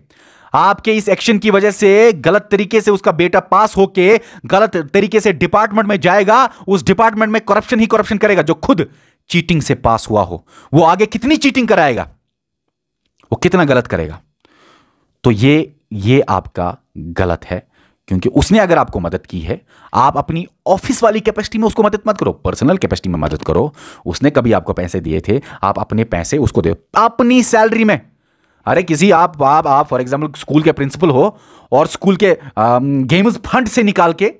आपके इस एक्शन की वजह से गलत तरीके से उसका बेटा पास होके गलत तरीके से डिपार्टमेंट में जाएगा उस डिपार्टमेंट में करप्शन ही करप्शन करेगा जो खुद चीटिंग से पास हुआ हो वो आगे कितनी चीटिंग कराएगा वो कितना गलत करेगा तो ये ये आपका गलत है क्योंकि उसने अगर आपको मदद की है आप अपनी ऑफिस वाली कैपेसिटी में उसको मदद मत करो पर्सनल कैपेसिटी में मदद करो उसने कभी आपको पैसे दिए थे आप अपने पैसे उसको दे अपनी सैलरी में अरे किसी आप आप आप फॉर एग्जाम्पल स्कूल के प्रिंसिपल हो और स्कूल के गेम्स फंड से निकाल के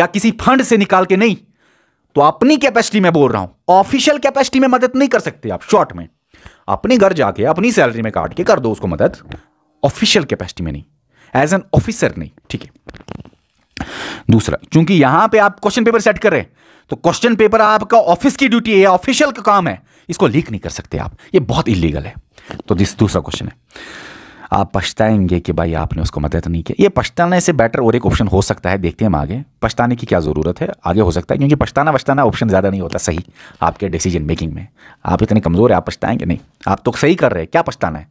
या किसी फंड से निकाल के नहीं तो अपनी कैपेसिटी में बोल रहा हूं ऑफिशियल कैपेसिटी में मदद नहीं कर सकते आप शॉर्ट में अपने घर जाके अपनी सैलरी में काट के कर दो उसको मदद ऑफिशियल कैपेसिटी में नहीं एज एन ऑफिसर नहीं ठीक है दूसरा चूंकि यहां पे आप क्वेश्चन पेपर सेट कर रहे हैं तो क्वेश्चन पेपर आपका ऑफिस की ड्यूटी है ऑफिशियल का काम है इसको लीक नहीं कर सकते आप ये बहुत इलीगल है तो दिस दूसरा क्वेश्चन है आप पछताएंगे कि भाई आपने उसको मदद नहीं किया ये पछताने से बेटर और एक ऑप्शन हो सकता है देखते हैं हम आगे पछताने की क्या ज़रूरत है आगे हो सकता है क्योंकि पछताना पछताना ऑप्शन ज़्यादा नहीं होता सही आपके डिसीजन मेकिंग में आप इतने कमज़ोर है आप पछताएंगे नहीं आप तो सही कर रहे हैं क्या पछताना है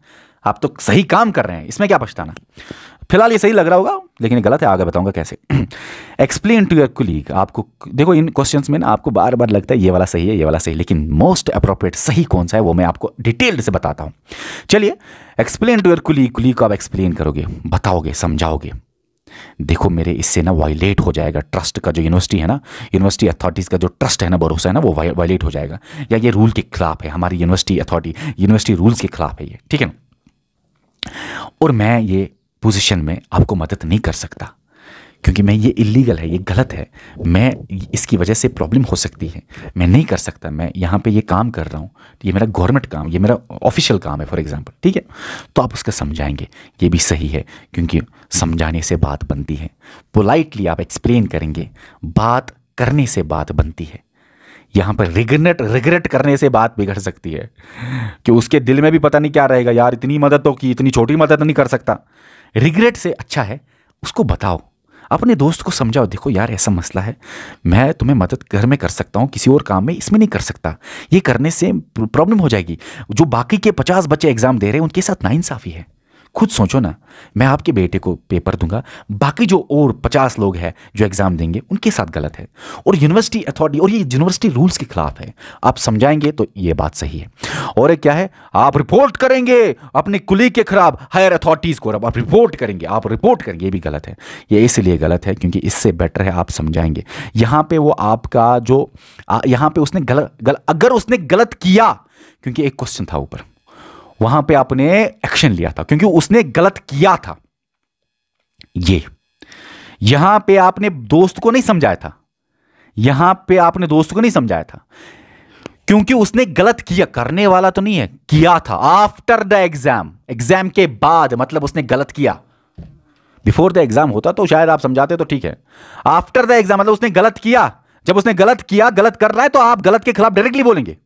आप तो सही काम कर रहे हैं इसमें क्या पछताना फिलहाल ये सही लग रहा होगा लेकिन गलत है आगे बताऊंगा कैसे एक्सप्लेन टू योर कुलीग आपको देखो इन क्वेश्चन में ना आपको बार बार लगता है ये वाला सही है ये वाला सही लेकिन मोस्ट अप्रोप्रिएट सही कौन सा है वो मैं आपको डिटेल्ड से बताता हूँ चलिए explain to your colleague colleague को आप एक्सप्लेन करोगे बताओगे समझाओगे देखो मेरे इससे ना वायलेट हो जाएगा ट्रस्ट का जो यूनिवर्सिटी है ना यूनिवर्सिटी अथॉरिटीज़ का जो ट्रस्ट है ना भरोसा है ना वो वायलेट हो जाएगा या ये रूल के खिलाफ है हमारी यूनिवर्सिटी अथॉरिटी यूनिवर्सिटी रूल्स के खिलाफ है ये ठीक है ना और मैं ये पोजीशन में आपको मदद नहीं कर सकता क्योंकि मैं ये इलीगल है ये गलत है मैं इसकी वजह से प्रॉब्लम हो सकती है मैं नहीं कर सकता मैं यहाँ पे ये काम कर रहा हूँ ये मेरा गवर्नमेंट काम ये मेरा ऑफिशियल काम है फॉर एग्जांपल ठीक है तो आप उसका समझाएंगे ये भी सही है क्योंकि समझाने से बात बनती है पोलाइटली आप एक्सप्लेन करेंगे बात करने से बात बनती है यहाँ पर रिग्रेट रिग्रेट करने से बात बिगड़ सकती है कि उसके दिल में भी पता नहीं क्या रहेगा यार इतनी मदद तो की इतनी छोटी मदद नहीं कर सकता रिग्रेट से अच्छा है उसको बताओ अपने दोस्त को समझाओ देखो यार ऐसा मसला है मैं तुम्हें मदद घर में कर सकता हूँ किसी और काम में इसमें नहीं कर सकता ये करने से प्रॉब्लम हो जाएगी जो बाकी के पचास बच्चे एग्ज़ाम दे रहे हैं उनके साथ नाइंसाफ़ी है खुद सोचो ना मैं आपके बेटे को पेपर दूंगा बाकी जो और पचास लोग हैं जो एग्ज़ाम देंगे उनके साथ गलत है और यूनिवर्सिटी अथॉरिटी और ये यूनिवर्सिटी रूल्स के खिलाफ है आप समझाएंगे तो ये बात सही है और एक क्या है आप रिपोर्ट करेंगे अपने कुली के खिलाफ हायर अथॉरिटीज़ को आप रिपोर्ट करेंगे आप रिपोर्ट करेंगे ये भी गलत है ये इसलिए गलत है क्योंकि इससे बेटर है आप समझाएंगे यहाँ पर वो आपका जो यहाँ पर उसने गलत गल, अगर उसने गलत किया क्योंकि एक क्वेश्चन था ऊपर वहां पे आपने एक्शन लिया था क्योंकि उसने गलत किया था ये यहां पे आपने दोस्त को नहीं समझाया था यहां पे आपने दोस्त को नहीं समझाया था क्योंकि उसने गलत किया करने वाला तो नहीं है किया था आफ्टर द एग्जाम एग्जाम के बाद मतलब उसने गलत किया बिफोर द एग्जाम होता तो शायद आप समझाते तो ठीक है आफ्टर द एग्जाम मतलब उसने गलत किया जब उसने गलत किया गलत कर रहा है तो आप गलत के खिलाफ डायरेक्टली बोलेंगे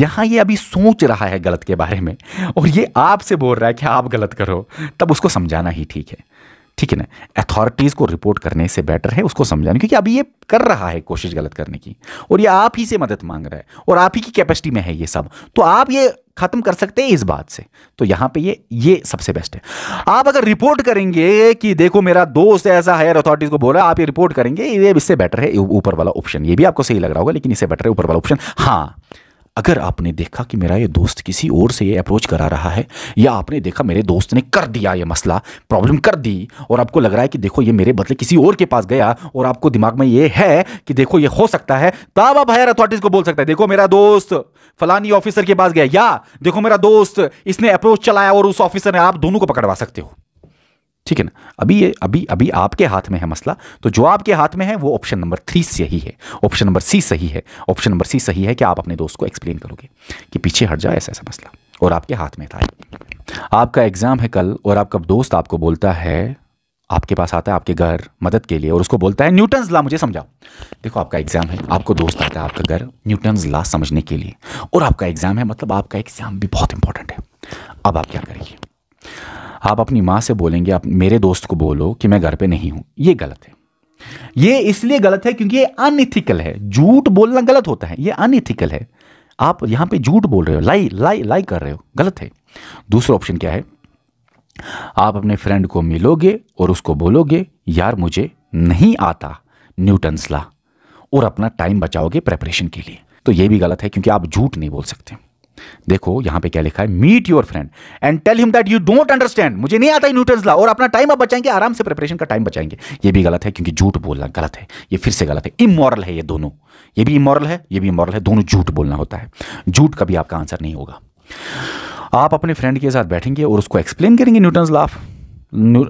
यहां ये अभी सोच रहा है गलत के बारे में और ये आपसे बोल रहा है कि आप गलत करो तब उसको समझाना ही ठीक है ठीक है ना अथॉरिटीज़ को रिपोर्ट करने से बेटर है उसको समझाने क्योंकि अभी ये कर रहा है कोशिश गलत करने की और ये आप ही से मदद मांग रहा है और आप ही की कैपेसिटी में है ये सब तो आप ये ख़त्म कर सकते हैं इस बात से तो यहां पे ये ये सबसे बेस्ट है आप अगर रिपोर्ट करेंगे कि देखो मेरा दोस्त ऐसा हायर अथॉरिटीज़ को बोला आप ये रिपोर्ट करेंगे ये इससे बेटर है ऊपर वाला ऑप्शन ये भी आपको सही लग रहा होगा लेकिन इससे बेटर है ऊपर वाला ऑप्शन हाँ अगर आपने देखा कि मेरा ये दोस्त किसी और से ये अप्रोच करा रहा है या आपने देखा मेरे दोस्त ने कर दिया ये मसला प्रॉब्लम कर दी और आपको लग रहा है कि देखो ये मेरे बदले किसी और के पास गया और आपको दिमाग में ये है कि देखो ये हो सकता है तब आप हायर अथॉरिटीज को बोल सकते हैं देखो मेरा दोस्त फलानी ऑफिसर के पास गया या देखो मेरा दोस्त इसने अप्रोच चलाया और उस ऑफिसर ने आप दोनों को पकड़वा सकते हो ठीक है ना अभी ये अभी अभी आपके हाथ में है मसला तो जो आपके हाथ में है वो ऑप्शन नंबर थ्री सही है ऑप्शन नंबर सी सही है ऑप्शन नंबर सी सही है कि आप अपने दोस्त को एक्सप्लेन करोगे कि पीछे हट जाए ऐसा ऐसा मसला और आपके हाथ में था आपका एग्ज़ाम है कल और आपका दोस्त आपको बोलता है आपके पास आता है आपके घर मदद के लिए और उसको बोलता है न्यूटन्स ला मुझे समझाओ देखो आपका एग्ज़ाम है आपको दोस्त आता है आपका घर न्यूटन्स ला समझने के लिए और आपका एग्ज़ाम है मतलब आपका एग्ज़ाम भी बहुत इंपॉर्टेंट है अब आप क्या करेंगे आप अपनी माँ से बोलेंगे आप मेरे दोस्त को बोलो कि मैं घर पे नहीं हूं ये गलत है ये इसलिए गलत है क्योंकि ये अनइथिकल है झूठ बोलना गलत होता है ये अनइथिकल है आप यहां पे झूठ बोल रहे हो लाई लाई लाई कर रहे हो गलत है दूसरा ऑप्शन क्या है आप अपने फ्रेंड को मिलोगे और उसको बोलोगे यार मुझे नहीं आता न्यूटन्स ला और अपना टाइम बचाओगे प्रेपरेशन के लिए तो ये भी गलत है क्योंकि आप झूठ नहीं बोल सकते देखो यहां पे क्या लिखा है meet your friend and tell him that you don't understand मुझे नहीं आता न्यूटन ला और अपना टाइम आप बचाएंगे आराम से प्रिपरेशन का टाइम बचाएंगे ये भी गलत है क्योंकि झूठ बोलना गलत है ये फिर से गलत है इमोरल है ये दोनों ये भी इमोरल है ये भी इमोरल है दोनों झूठ बोलना होता है झूठ कभी आपका आंसर नहीं होगा आप अपने फ्रेंड के साथ बैठेंगे और उसको एक्सप्लेन करेंगे न्यूटन लाफ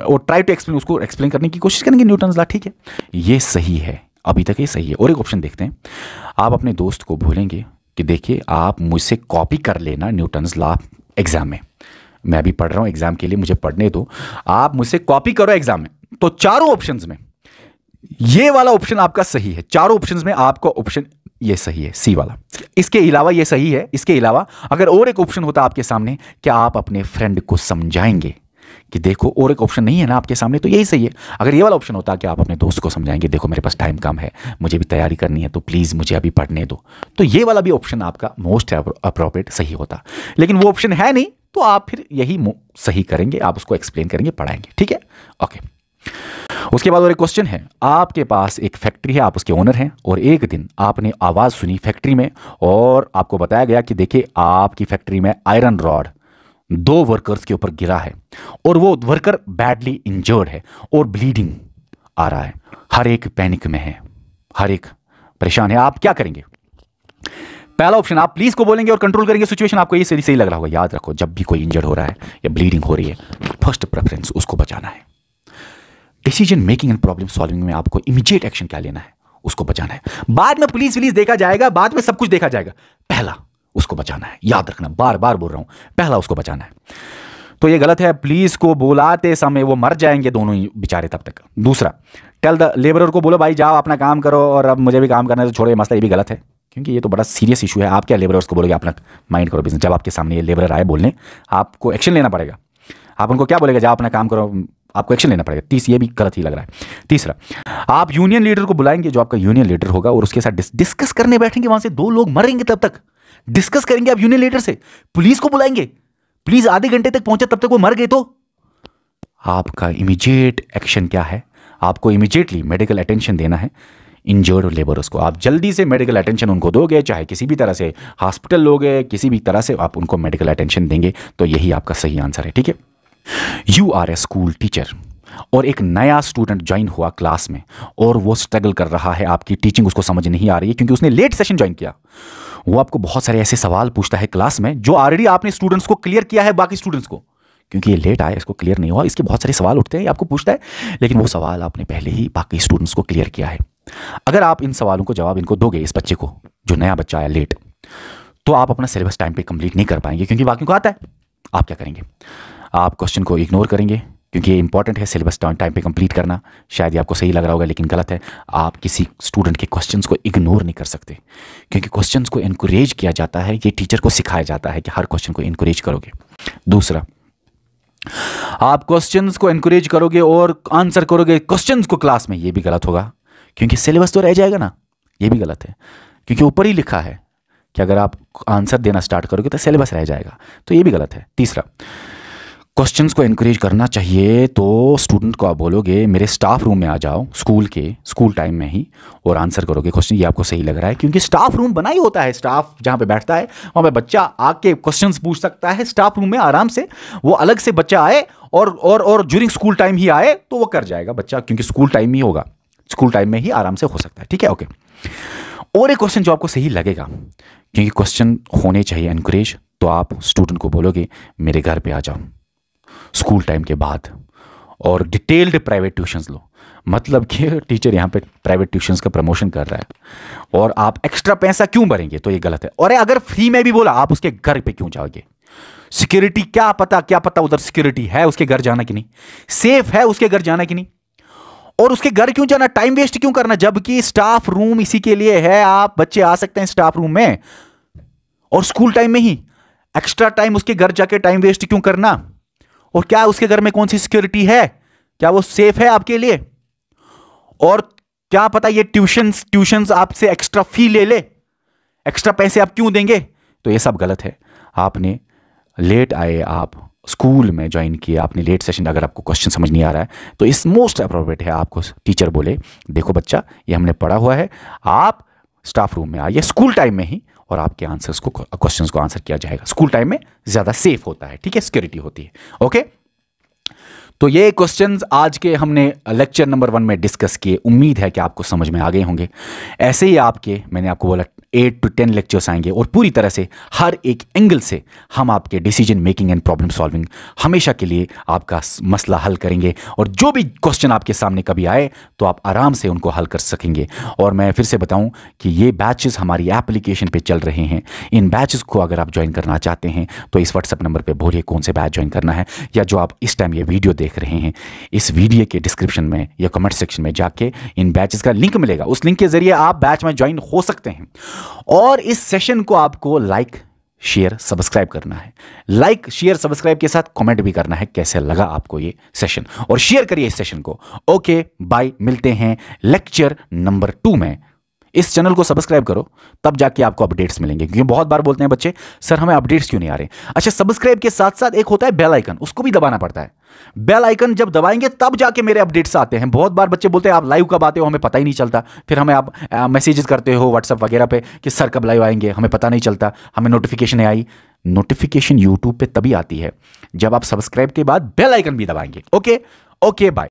और ट्राई टू एक्सप्लेन उसको एक्सप्लेन करने की कोशिश करेंगे न्यूटन ला ठीक है ये सही है अभी तक ये सही है और एक ऑप्शन देखते हैं आप अपने दोस्त को भूलेंगे कि देखिए आप मुझसे कॉपी कर लेना न्यूटन्स लॉ एग्ज़ाम में मैं अभी पढ़ रहा हूँ एग्ज़ाम के लिए मुझे पढ़ने दो आप मुझसे कॉपी करो एग्ज़ाम में तो चारों ऑप्शन में ये वाला ऑप्शन आपका सही है चारों ऑप्शन में आपका ऑप्शन ये सही है सी वाला इसके अलावा ये सही है इसके अलावा अगर और एक ऑप्शन होता आपके सामने क्या आप अपने फ्रेंड को समझाएंगे कि देखो और एक ऑप्शन नहीं है ना आपके सामने तो यही सही है अगर ये वाला ऑप्शन होता कि आप अपने दोस्त को समझाएंगे देखो मेरे पास टाइम कम है मुझे भी तैयारी करनी है तो प्लीज़ मुझे अभी पढ़ने दो तो ये वाला भी ऑप्शन आपका मोस्ट अप्रोप्रिएट सही होता लेकिन वो ऑप्शन है नहीं तो आप फिर यही सही करेंगे आप उसको एक्सप्लेन करेंगे पढ़ाएंगे ठीक है ओके उसके बाद और एक क्वेश्चन है आपके पास एक फैक्ट्री है आप उसके ओनर हैं और एक दिन आपने आवाज़ सुनी फैक्ट्री में और आपको बताया गया कि देखिए आपकी फैक्ट्री में आयरन रॉड दो वर्कर्स के ऊपर गिरा है और वो वर्कर बैडली इंजर्ड है और ब्लीडिंग आ रहा है हर एक पैनिक में है हर एक परेशान है आप क्या करेंगे पहला ऑप्शन आप प्लीज को बोलेंगे और कंट्रोल करेंगे सिचुएशन आपको ये सही सही लग रहा होगा याद रखो जब भी कोई इंजर्ड हो रहा है या ब्लीडिंग हो रही है फर्स्ट प्रेफरेंस उसको बचाना है decision making and problem solving में आपको इमीडिएट एक्शन क्या लेना है उसको बचाना है बाद में पुलिस विलीस देखा जाएगा बाद में सब कुछ देखा जाएगा पहला उसको बचाना है याद रखना बार बार बोल रहा हूं पहला उसको बचाना है तो ये गलत है पुलिस को बुलाते समय वो मर जाएंगे दोनों ही बेचारे तब तक दूसरा टेल द लेबरर को बोलो भाई जाओ अपना काम करो और अब मुझे भी काम करना है तो छोड़ो मसला ये भी गलत है क्योंकि ये तो बड़ा सीरियस इशू है आप क्या लेबरर्स को बोलोगे अपना माइंड करो बिजनेस जब आपके सामने ये लेबरर आए बोलने आपको एक्शन लेना पड़ेगा आप उनको क्या बोलेगा जाओ अपना काम करो आपको एक्शन लेना पड़ेगा तीस ये भी गलत ही लग रहा है तीसरा आप यूनियन लीडर को बुलाएंगे जो आपका यूनियन लीडर होगा और उसके साथ डिस्कस करने बैठेंगे वहां से दो लोग मरेंगे तब तक डिस्कस करेंगे आप यूनियन लीडर से पुलिस को बुलाएंगे प्लीज आधे घंटे तक पहुंचे तब तक वो मर गए तो आपका इमीजिएट एक्शन क्या है आपको इमीजिएटली मेडिकल अटेंशन देना है इंजर्ड लेबरर्स को आप जल्दी से मेडिकल अटेंशन उनको दोगे चाहे किसी भी तरह से हॉस्पिटल लोगे किसी भी तरह से आप उनको मेडिकल अटेंशन देंगे तो यही आपका सही आंसर है ठीक है you are a school teacher और एक नया स्टूडेंट ज्वाइन हुआ क्लास में और वो स्ट्रगल कर रहा है आपकी टीचिंग उसको समझ नहीं आ रही है क्योंकि उसने लेट सेशन ज्वाइन किया वो आपको बहुत सारे ऐसे सवाल पूछता है क्लास में जो ऑलरेडी आपने स्टूडेंट्स को क्लियर किया है बाकी स्टूडेंट्स को क्योंकि ये लेट आया इसको क्लियर नहीं हुआ इसके बहुत सारे सवाल उठते हैं आपको पूछता है लेकिन वो सवाल आपने पहले ही बाकी स्टूडेंट्स को क्लियर किया है अगर आप इन सवालों को जवाब इनको दोगे इस बच्चे को जो नया बच्चा आया लेट तो आप अपना सिलेबस टाइम पर कंप्लीट नहीं कर पाएंगे क्योंकि बाकी को आता है आप क्या करेंगे आप क्वेश्चन को इग्नोर करेंगे क्योंकि ये इंपॉर्टेंट है सिलेबस टाइम पे कंप्लीट करना शायद ये आपको सही लग रहा होगा लेकिन गलत है आप किसी स्टूडेंट के क्वेश्चंस को इग्नोर नहीं कर सकते क्योंकि क्वेश्चंस को इनक्रेज किया जाता है ये टीचर को सिखाया जाता है कि हर क्वेश्चन को इनक्रेज करोगे दूसरा आप क्वेश्चन को इनक्रेज करोगे और आंसर करोगे क्वेश्चन को क्लास में ये भी गलत होगा क्योंकि सिलेबस तो रह जाएगा ना ये भी गलत है क्योंकि ऊपर ही लिखा है कि अगर आप आंसर देना स्टार्ट करोगे तो सिलेबस रह जाएगा तो ये भी गलत है तीसरा क्वेश्चंस को इनक्रेज करना चाहिए तो स्टूडेंट को आप बोलोगे मेरे स्टाफ रूम में आ जाओ स्कूल के स्कूल टाइम में ही और आंसर करोगे क्वेश्चन ये आपको सही लग रहा है क्योंकि स्टाफ रूम बना ही होता है स्टाफ जहाँ पे बैठता है वहाँ पे बच्चा आके क्वेश्चंस पूछ सकता है स्टाफ रूम में आराम से वो अलग से बच्चा आए और और और ज्यूरिंग स्कूल टाइम ही आए तो वो कर जाएगा बच्चा क्योंकि स्कूल टाइम ही होगा स्कूल टाइम में ही आराम से हो सकता है ठीक है ओके और एक क्वेश्चन जो आपको सही लगेगा क्योंकि क्वेश्चन होने चाहिए इनक्रेज तो आप स्टूडेंट को बोलोगे मेरे घर पर आ जाओ स्कूल टाइम के बाद और डिटेल्ड प्राइवेट ट्यूशन्स लो मतलब कि टीचर यहाँ पे प्राइवेट ट्यूशन्स का प्रमोशन कर रहा है और आप एक्स्ट्रा पैसा क्यों भरेंगे तो ये गलत है और अगर फ्री में भी बोला आप उसके घर पे क्यों जाओगे सिक्योरिटी क्या पता क्या पता उधर सिक्योरिटी है उसके घर जाना कि नहीं सेफ है उसके घर जाना कि नहीं और उसके घर क्यों जाना टाइम वेस्ट क्यों करना जबकि स्टाफ रूम इसी के लिए है आप बच्चे आ सकते हैं स्टाफ रूम में और स्कूल टाइम में ही एक्स्ट्रा टाइम उसके घर जाके टाइम वेस्ट क्यों करना और क्या उसके घर में कौन सी सिक्योरिटी है क्या वो सेफ है आपके लिए और क्या पता ये ट्यूशन ट्यूशन आपसे एक्स्ट्रा फी ले ले एक्स्ट्रा पैसे आप क्यों देंगे तो ये सब गलत है आपने लेट आए आप स्कूल में ज्वाइन किए आपने लेट सेशन अगर आपको क्वेश्चन समझ नहीं आ रहा है तो इस मोस्ट अप्रोप्रिएट है आपको टीचर बोले देखो बच्चा ये हमने पढ़ा हुआ है आप स्टाफ रूम में आइए स्कूल टाइम में ही और आपके आंसर्स को क्वेश्चंस को आंसर किया जाएगा स्कूल टाइम में ज़्यादा सेफ होता है ठीक है सिक्योरिटी होती है ओके तो ये क्वेश्चंस आज के हमने लेक्चर नंबर वन में डिस्कस किए उम्मीद है कि आपको समझ में आ गए होंगे ऐसे ही आपके मैंने आपको बोला एट टू टेन लेक्चर्स आएंगे और पूरी तरह से हर एक एंगल से हम आपके decision making and problem solving हमेशा के लिए आपका मसला हल करेंगे और जो भी क्वेश्चन आपके सामने कभी आए तो आप आराम से उनको हल कर सकेंगे और मैं फिर से बताऊं कि ये बैचेस हमारी एप्लीकेशन पे चल रहे हैं इन बैचेस को अगर आप ज्वाइन करना चाहते हैं तो इस व्हाट्सअप नंबर पर बोलिए कौन से बैच ज्वाइन करना है या जो आप इस टाइम ये वीडियो देख रहे हैं इस वीडियो के डिस्क्रिप्शन में या कमेंट सेक्शन में जाके इन बैचेस का लिंक मिलेगा उस लिंक के जरिए आप बैच में ज्वाइन हो सकते हैं और इस सेशन को आपको लाइक शेयर सब्सक्राइब करना है लाइक शेयर सब्सक्राइब के साथ कमेंट भी करना है कैसे लगा आपको ये सेशन और शेयर करिए इस सेशन को ओके बाय मिलते हैं लेक्चर नंबर टू में इस चैनल को सब्सक्राइब करो तब जाके आपको अपडेट्स मिलेंगे क्योंकि बहुत बार बोलते हैं बच्चे सर हमें अपडेट्स क्यों नहीं आ रहे अच्छा सब्सक्राइब के साथ साथ एक होता है बेल आइकन उसको भी दबाना पड़ता है बेल आइकन जब दबाएंगे तब जाके मेरे अपडेट्स आते हैं बहुत बार बच्चे बोलते हैं आप लाइव कब आते हो हमें पता ही नहीं चलता फिर हमें आप मैसेजेस करते हो व्हाट्सअप वगैरह पे कि सर कब लाइव आएंगे हमें पता नहीं चलता हमें नोटिफिकेशन आई नोटिफिकेशन यूट्यूब पर तभी आती है जब आप सब्सक्राइब के बाद बेल आइकन भी दबाएंगे ओके ओके बाय